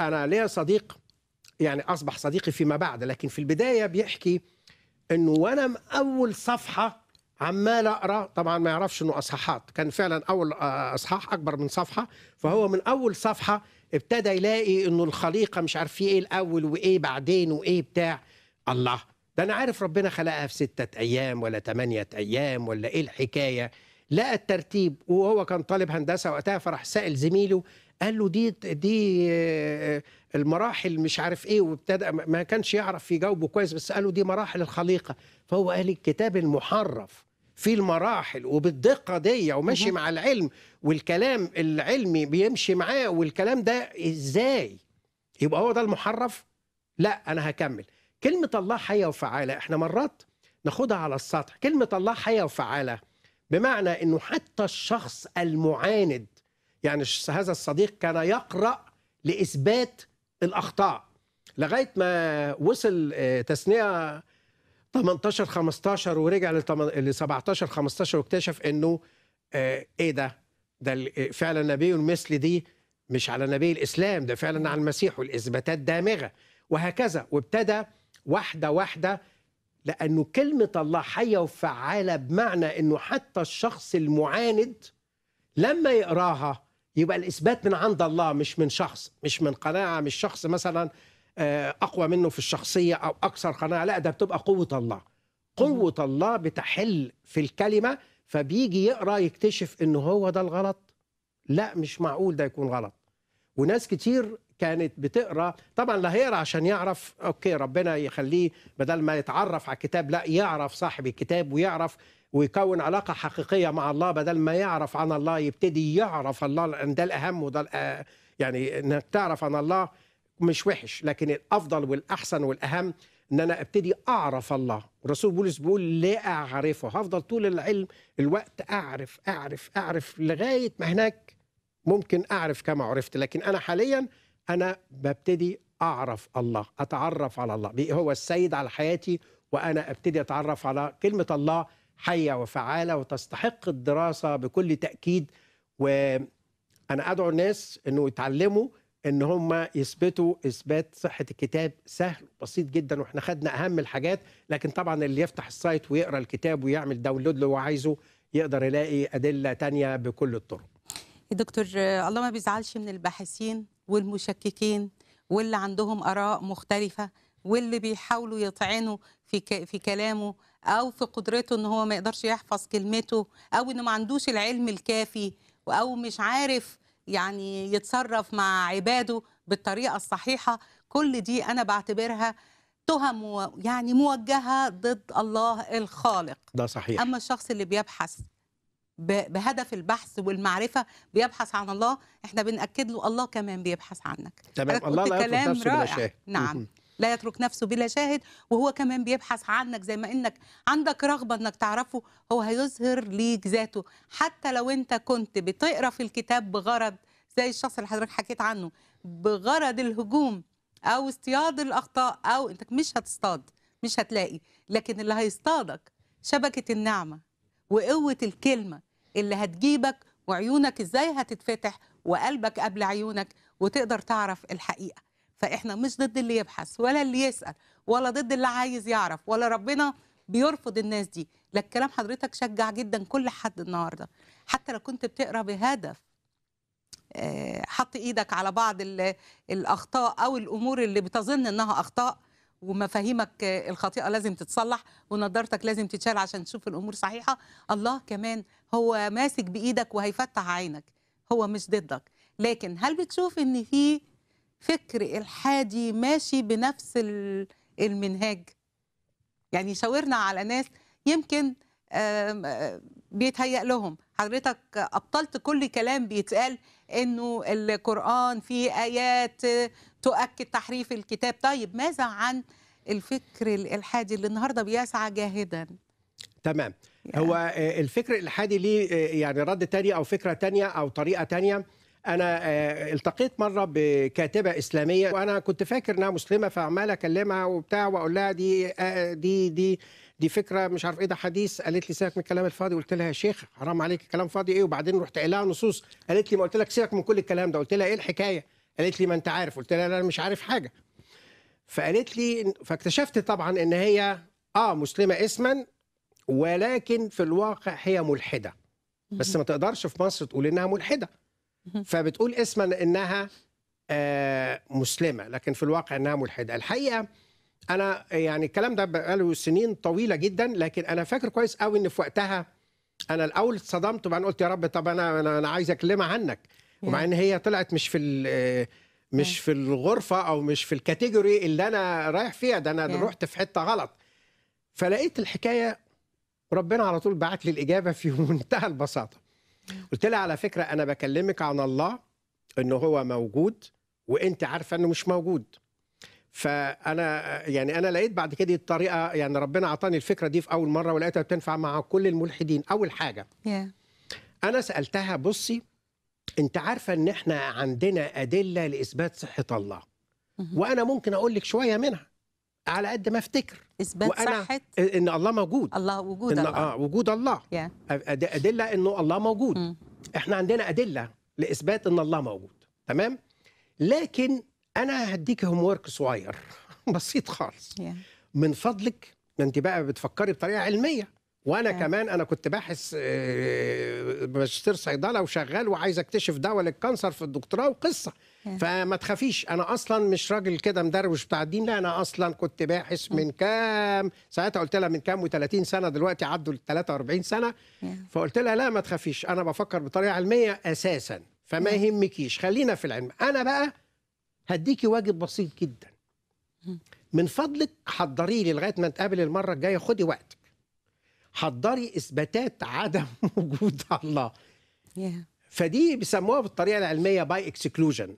انا ليا صديق يعني اصبح صديقي فيما بعد لكن في البدايه بيحكي انه وانا اول صفحه عمال اقرا طبعا ما يعرفش انه اصحاحات كان فعلا اول آه، اصحاح اكبر من صفحه فهو من اول صفحه ابتدى يلاقي انه الخليقه مش عارف ايه الاول وايه بعدين وايه بتاع الله ده انا عارف ربنا خلقها في ستة ايام ولا ثمانية ايام ولا ايه الحكايه لقى الترتيب وهو كان طالب هندسه وقتها فراح سائل زميله قال له دي دي آه، المراحل مش عارف ايه وابتدى ما كانش يعرف يجاوبه كويس بس قال له دي مراحل الخليقه فهو قال الكتاب المحرف في المراحل وبالدقه دي وماشي مع العلم والكلام العلمي بيمشي معاه والكلام ده ازاي يبقى هو ده المحرف لا انا هكمل كلمه الله حيه وفعاله احنا مرات ناخدها على السطح كلمه الله حيه وفعاله بمعنى انه حتى الشخص المعاند يعني هذا الصديق كان يقرأ لإثبات الأخطاء لغاية ما وصل تسنية 18 15 ورجع ل 17 15 واكتشف انه آه، ايه ده ده آه، فعلا نبي المثل دي مش على نبي الاسلام ده فعلا على المسيح والاثباتات دامغه وهكذا وابتدى واحده واحده لانه كلمه الله حيه وفعاله بمعنى انه حتى الشخص المعاند لما يقراها يبقى الاثبات من عند الله مش من شخص مش من قناعه مش شخص مثلا آه، اقوى منه في الشخصيه او اكثر قناعه لا ده بتبقى قوه الله قوه الله بتحل في الكلمه فبيجي يقرا يكتشف ان هو ده الغلط لا مش معقول ده يكون غلط وناس كتير كانت بتقرا طبعا لا هيقرا عشان يعرف اوكي ربنا يخليه بدل ما يتعرف على الكتاب لا يعرف صاحب الكتاب ويعرف ويكون علاقة حقيقية مع الله بدل ما يعرف عن الله يبتدي يعرف الله لأن ده الأهم وده يعني إنك تعرف عن الله مش وحش لكن الأفضل والأحسن والأهم إن أنا أبتدي أعرف الله الرسول بولس بيقول لا أعرفه هفضل طول العلم الوقت أعرف أعرف أعرف لغاية ما هناك ممكن أعرف كما عرفت لكن أنا حالياً انا ببتدي اعرف الله اتعرف على الله هو السيد على حياتي وانا ابتدي اتعرف على كلمه الله حيه وفعاله وتستحق الدراسه بكل تاكيد وانا ادعو الناس انه يتعلموا ان هم يثبتوا اثبات صحه الكتاب سهل بسيط جدا واحنا خدنا اهم الحاجات لكن طبعا اللي يفتح السايت ويقرا الكتاب ويعمل داونلود لو هو عايزه يقدر يلاقي ادله تانية بكل الطرق دكتور الله ما بيزعلش من الباحثين والمشككين واللي عندهم اراء مختلفه واللي بيحاولوا يطعنوا في في كلامه او في قدرته ان هو ما يقدرش يحفظ كلمته او انه ما عندوش العلم الكافي او مش عارف يعني يتصرف مع عباده بالطريقه الصحيحه كل دي انا بعتبرها تهم يعني موجهه ضد الله الخالق ده صحيح اما الشخص اللي بيبحث بهدف البحث والمعرفة بيبحث عن الله احنا بنأكد له الله كمان بيبحث عنك تمام الله لا يترك كلام نفسه بلا شاهد نعم لا يترك نفسه بلا شاهد وهو كمان بيبحث عنك زي ما انك عندك رغبة انك تعرفه هو هيظهر ليك ذاته حتى لو انت كنت بتقرا في الكتاب بغرض زي الشخص اللي حضرتك حكيت عنه بغرض الهجوم او اصطياد الاخطاء او انت مش هتصطاد مش هتلاقي لكن اللي هيصطادك شبكة النعمة وقوة الكلمة اللي هتجيبك وعيونك ازاي هتتفتح وقلبك قبل عيونك وتقدر تعرف الحقيقه فاحنا مش ضد اللي يبحث ولا اللي يسال ولا ضد اللي عايز يعرف ولا ربنا بيرفض الناس دي لك كلام حضرتك شجع جدا كل حد النهارده حتى لو كنت بتقرا بهدف آه، حط ايدك على بعض الاخطاء او الامور اللي بتظن انها اخطاء ومفاهيمك الخاطئه لازم تتصلح ونضارتك لازم تتشال عشان تشوف الامور صحيحه الله كمان هو ماسك بايدك وهيفتح عينك هو مش ضدك لكن هل بتشوف ان في فكر الحادي ماشي بنفس المنهاج يعني شاورنا على ناس يمكن بيتهيأ لهم حضرتك أبطلت كل كلام بيتقال انه القرآن فيه آيات تؤكد تحريف الكتاب طيب ماذا عن الفكر الالحادي اللي النهارده بيسعى جاهدا تمام يعني. هو آه، الفكر الالحادي ليه آه، يعني رد تاني او فكره تانية او طريقه تانية انا آه، التقيت مره بكاتبه اسلاميه وانا كنت فاكر انها مسلمه فعمال اكلمها وبتاع واقول لها دي دي دي دي فكره مش عارف ايه ده حديث قالت لي سيبك من الكلام الفاضي قلت لها يا شيخ حرام عليك الكلام فاضي ايه وبعدين رحت قايلها نصوص قالت لي ما قلت لك سيبك من كل الكلام ده قلت لها ايه الحكايه قالت لي ما انت عارف قلت لها لا انا مش عارف حاجه فقالت لي فاكتشفت طبعا ان هي اه مسلمه اسما ولكن في الواقع هي ملحده بس ما تقدرش في مصر تقول انها ملحده فبتقول اسما انها آه مسلمه لكن في الواقع انها ملحده الحقيقه انا يعني الكلام ده بقاله سنين طويله جدا لكن انا فاكر كويس قوي ان في وقتها انا الاول اتصدمت وبعدين قلت يا رب طب انا انا, أنا عايز اكلمها عنك ومع ان هي طلعت مش في آه، مش في الغرفه او مش في الكاتيجوري اللي انا رايح فيها ده انا رحت في حته غلط فلقيت الحكايه ربنا على طول بعت لي الاجابه في [LAUGHS] منتهى البساطه قلت لها على فكره انا بكلمك عن الله ان هو موجود وانت عارفه انه مش موجود فانا آه، يعني انا لقيت بعد كده الطريقه يعني ربنا اعطاني الفكره دي في اول مره ولقيتها بتنفع مع كل الملحدين اول حاجه yeah. انا سالتها بصي انت عارفه ان احنا عندنا ادله لاثبات صحه الله وانا ممكن اقول لك شويه منها على قد ما افتكر اثبات وأنا صحه ان الله موجود الله وجود إن الله آه وجود الله yeah. ادله انه الله موجود mm. احنا عندنا ادله لاثبات ان الله موجود تمام لكن انا هديك هوم ورك صغير [LAUGHS] بسيط خالص yeah. من فضلك ما انت بقى بتفكري بطريقه علميه وانا آه. كمان انا كنت باحث آه، ماجستير صيدله وشغال وعايز اكتشف دواء للكانسر في الدكتوراه وقصه فما تخافيش انا اصلا مش راجل كده مدروش بتاع الدين لا انا اصلا كنت باحث من كام ساعتها قلت لها من كام و30 سنه دلوقتي عدوا ال 43 سنه فقلت لها لا ما تخافيش انا بفكر بطريقه علميه اساسا فما يهمكيش خلينا في العلم انا بقى هديكي واجب بسيط جدا من فضلك حضري لي لغايه ما نتقابل المره الجايه خدي وقت حضري اثباتات عدم [LAUGHS] وجود الله فدي بيسموها بالطريقه العلميه باي اكسكلوجن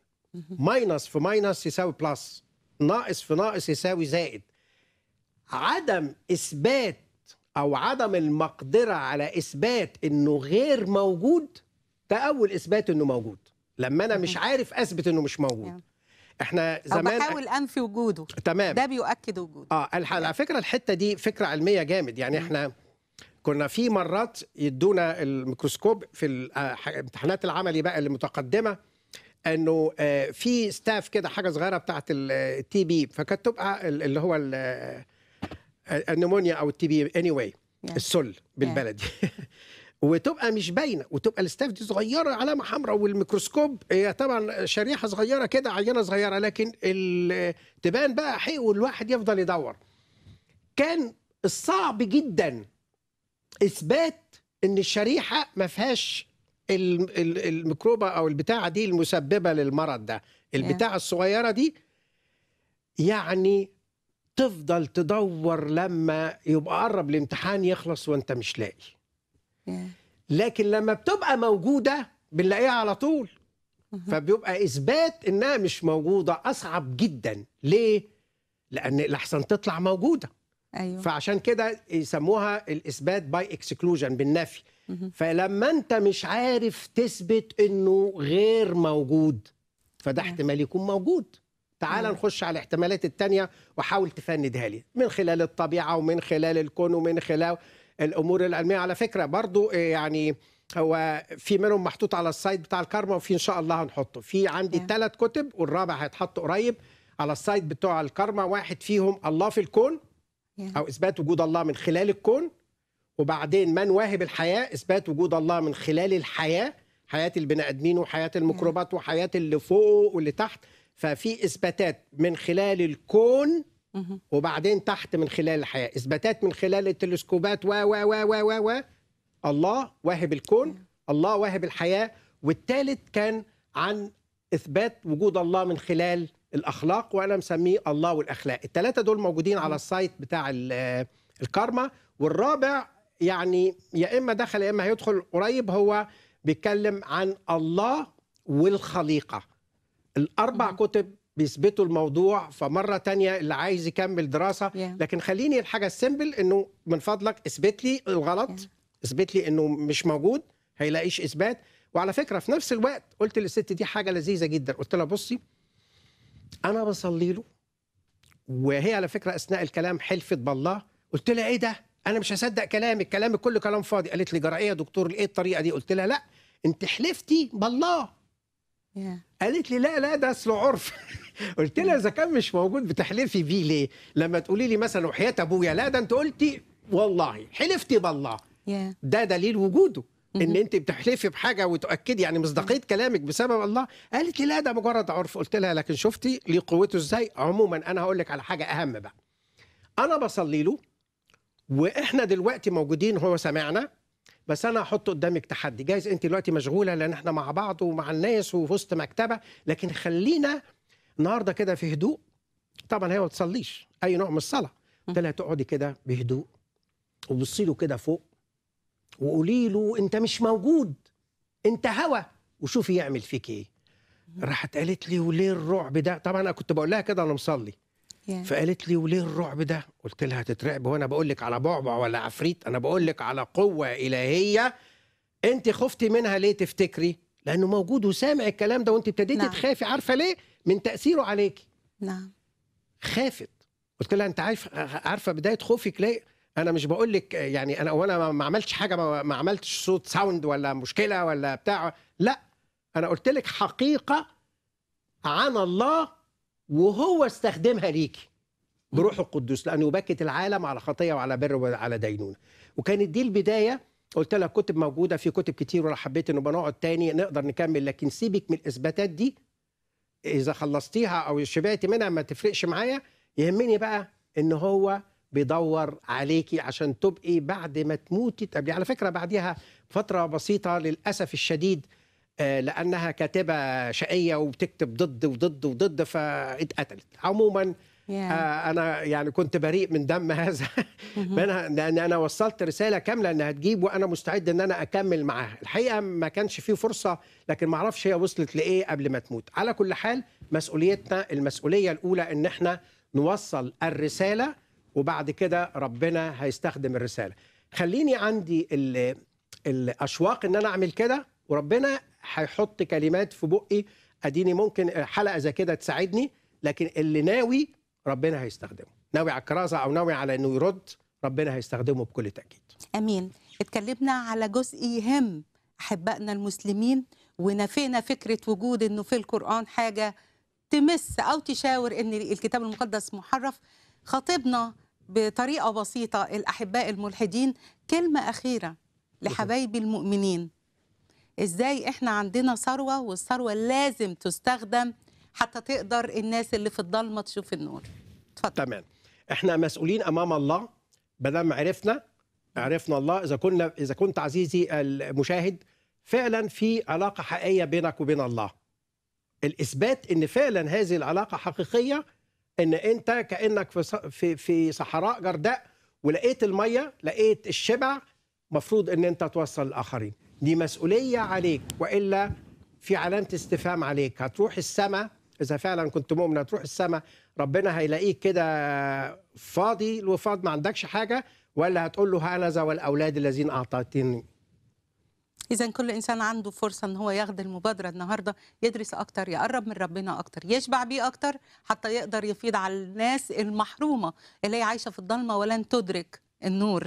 ماينس في ماينس يساوي بلس ناقص في ناقص يساوي زائد عدم اثبات او عدم المقدره على اثبات انه غير موجود ده اول اثبات انه موجود لما انا مش عارف اثبت انه مش موجود احنا زمان أو بحاول انفي وجوده تمام ده بيؤكد وجوده اه على فكره الحته دي فكره علميه جامد يعني احنا كنا في مرات يدونا الميكروسكوب في آه، امتحانات العملي بقى المتقدمه انه آه، في ستاف كده حاجه صغيره بتاعه التي بي آه، فكانت تبقى اللي هو النمونيا او التي بي اني واي السل بالبلدي [LAUGHS] وتبقى مش باينه وتبقى الستاف دي صغيره علامه حمراء والميكروسكوب هي طبعا شريحه صغيره كده عينه صغيره لكن تبان بقى حقيقه والواحد يفضل يدور كان الصعب جدا اثبات ان الشريحه ما فيهاش الميكروبه او البتاعه دي المسببه للمرض ده البتاعه الصغيره دي يعني تفضل تدور لما يبقى قرب الامتحان يخلص وانت مش لاقي لكن لما بتبقى موجوده بنلاقيها على طول mm-hmm. فبيبقى اثبات انها مش موجوده اصعب جدا ليه لان الاحسن تطلع موجوده أيوه. فعشان كده يسموها الاثبات باي اكسكلوجن بالنفي فلما انت مش عارف تثبت انه غير موجود فده احتمال يكون موجود تعال أيوه. نخش على الاحتمالات التانية وحاول تفندها لي من خلال الطبيعة ومن خلال الكون ومن خلال الأمور العلمية على فكرة برضو آه، يعني هو في منهم محطوط على السايد بتاع الكارما وفي إن شاء الله هنحطه في عندي ثلاث أيوه. كتب والرابع هيتحط قريب على السايد بتاع الكارما واحد فيهم الله في الكون أو إثبات وجود الله من خلال الكون وبعدين من واهب الحياة إثبات وجود الله من خلال الحياة حياة البني آدمين وحياة الميكروبات وحياة اللي فوق واللي تحت ففي إثباتات من خلال الكون وبعدين تحت من خلال الحياة إثباتات من خلال التلسكوبات و و و و و, الله واهب الكون الله واهب الحياة والثالث كان عن إثبات وجود الله من خلال الاخلاق وانا مسميه الله والاخلاق الثلاثه دول موجودين على السايت بتاع آه، الكارما والرابع يعني يا اما دخل يا اما هيدخل قريب هو بيتكلم عن الله والخليقه الاربع كتب بيثبتوا الموضوع فمره تانية اللي عايز يكمل دراسه لكن خليني الحاجه السيمبل انه من فضلك اثبت لي الغلط اثبت لي انه مش موجود هيلاقيش اثبات وعلى فكره في نفس الوقت قلت للست دي حاجه لذيذه جدا قلت لها بصي انا بصلي له وهي على فكره اثناء الكلام حلفت بالله قلت لها ايه ده انا مش هصدق كلامك كلامك كله كلام فاضي قالت لي جرائيه يا دكتور ايه الطريقه دي قلت لها لا انت حلفتي بالله yeah. قالت لي لا لا ده اصله عرف [LAUGHS] قلت لها اذا كان مش موجود بتحلفي بيه ليه لما تقولي لي مثلا وحياه ابويا لا ده انت قلتي والله حلفتي بالله yeah. ده دليل وجوده ان انت بتحلفي بحاجه وتؤكدي يعني مصداقيه كلامك بسبب الله قالت لي لا ده مجرد عرف قلت لها لكن شفتي ليه قوته ازاي عموما انا هقول لك على حاجه اهم بقى انا بصلي له واحنا دلوقتي موجودين هو سامعنا بس انا هحط قدامك تحدي جايز انت دلوقتي مشغوله لان احنا مع بعض ومع الناس وفي وسط مكتبه لكن خلينا النهارده كده في هدوء طبعا هي ما بتصليش اي نوع من الصلاه قلت لها تقعدي كده بهدوء وبصي له كده فوق وقولي له انت مش موجود انت هوى وشوفي يعمل فيك ايه راحت قالت لي وليه الرعب ده طبعا انا كنت بقول لها كده وانا مصلي فقالت لي وليه الرعب ده قلت لها هتترعب وانا بقول لك على بعبع ولا عفريت انا بقول لك على قوه الهيه انت خفتي منها ليه تفتكري لانه موجود وسامع الكلام ده وانت ابتديتي نعم. تخافي عارفه ليه من تاثيره عليكي نعم خافت قلت لها انت عارف عارفه بدايه خوفك ليه انا مش بقول لك يعني انا وانا ما عملتش حاجه ما عملتش صوت ساوند ولا مشكله ولا بتاع لا انا قلت لك حقيقه عن الله وهو استخدمها ليكي بروح القدس لانه يبكت العالم على خطيه وعلى بر وعلى دينونه وكانت دي البدايه قلت لك كتب موجوده في كتب كتير ولو حبيت انه بنقعد تاني نقدر نكمل لكن سيبك من الاثباتات دي اذا خلصتيها او شبعتي منها ما تفرقش معايا يهمني بقى ان هو بيدور عليكي عشان تبقي بعد ما تموتي تقابليه يعني على فكره بعدها فتره بسيطه للاسف الشديد آه، لانها كاتبه شقيه وبتكتب ضد وضد وضد فاتقتلت عموما yeah. آه، انا يعني كنت بريء من دم [LAUGHS] هذا منها لان انا وصلت رساله كامله انها تجيب وانا مستعد ان انا اكمل معاها الحقيقه ما كانش في فرصه لكن ما اعرفش هي وصلت لايه قبل ما تموت على كل حال مسؤوليتنا المسؤوليه الاولى ان احنا نوصل الرساله وبعد كده ربنا هيستخدم الرساله خليني عندي الـ الاشواق ان انا اعمل كده وربنا هيحط كلمات في بقي اديني ممكن حلقه زي كده تساعدني لكن اللي ناوي ربنا هيستخدمه ناوي على الكرازه او ناوي على انه يرد ربنا هيستخدمه بكل تاكيد امين اتكلمنا على جزء يهم احبائنا المسلمين ونفينا فكره وجود انه في القران حاجه تمس او تشاور ان الكتاب المقدس محرف خطيبنا بطريقه بسيطه الاحباء الملحدين كلمه اخيره لحبايبي المؤمنين ازاي احنا عندنا ثروه والثروه لازم تستخدم حتى تقدر الناس اللي في الضلمه تشوف النور اتفضل تمام احنا مسؤولين امام الله ما دام عرفنا عرفنا الله اذا كنا اذا كنت عزيزي المشاهد فعلا في علاقه حقيقيه بينك وبين الله الاثبات ان فعلا هذه العلاقه حقيقيه ان انت كانك في في في صحراء جرداء ولقيت الميه لقيت الشبع مفروض ان انت توصل الاخرين دي مسؤوليه عليك والا في علامه استفهام عليك هتروح السماء اذا فعلا كنت مؤمن هتروح السماء ربنا هيلاقيك كده فاضي الوفاض ما عندكش حاجه ولا هتقول له هانذا والاولاد الذين اعطيتني اذا كل انسان عنده فرصه ان هو ياخد المبادره النهارده يدرس اكتر يقرب من ربنا اكتر يشبع بيه اكتر حتى يقدر يفيض على الناس المحرومه اللي هي عايشه في الضلمه ولن تدرك النور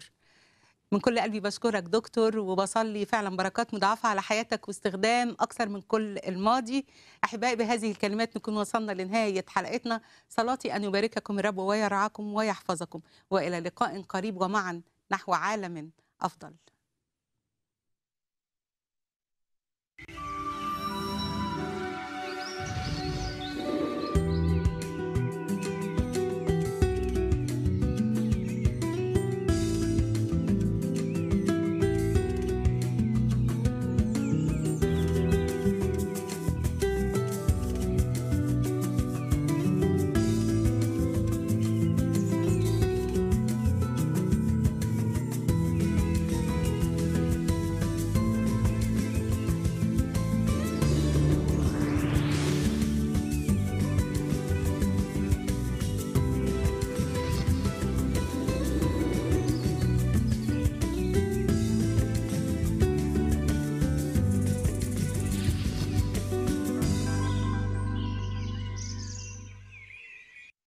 من كل قلبي بشكرك دكتور وبصلي فعلا بركات مضاعفه على حياتك واستخدام اكثر من كل الماضي احبائي بهذه الكلمات نكون وصلنا لنهايه حلقتنا صلاتي ان يبارككم الرب ويرعاكم ويحفظكم والى لقاء قريب ومعا نحو عالم افضل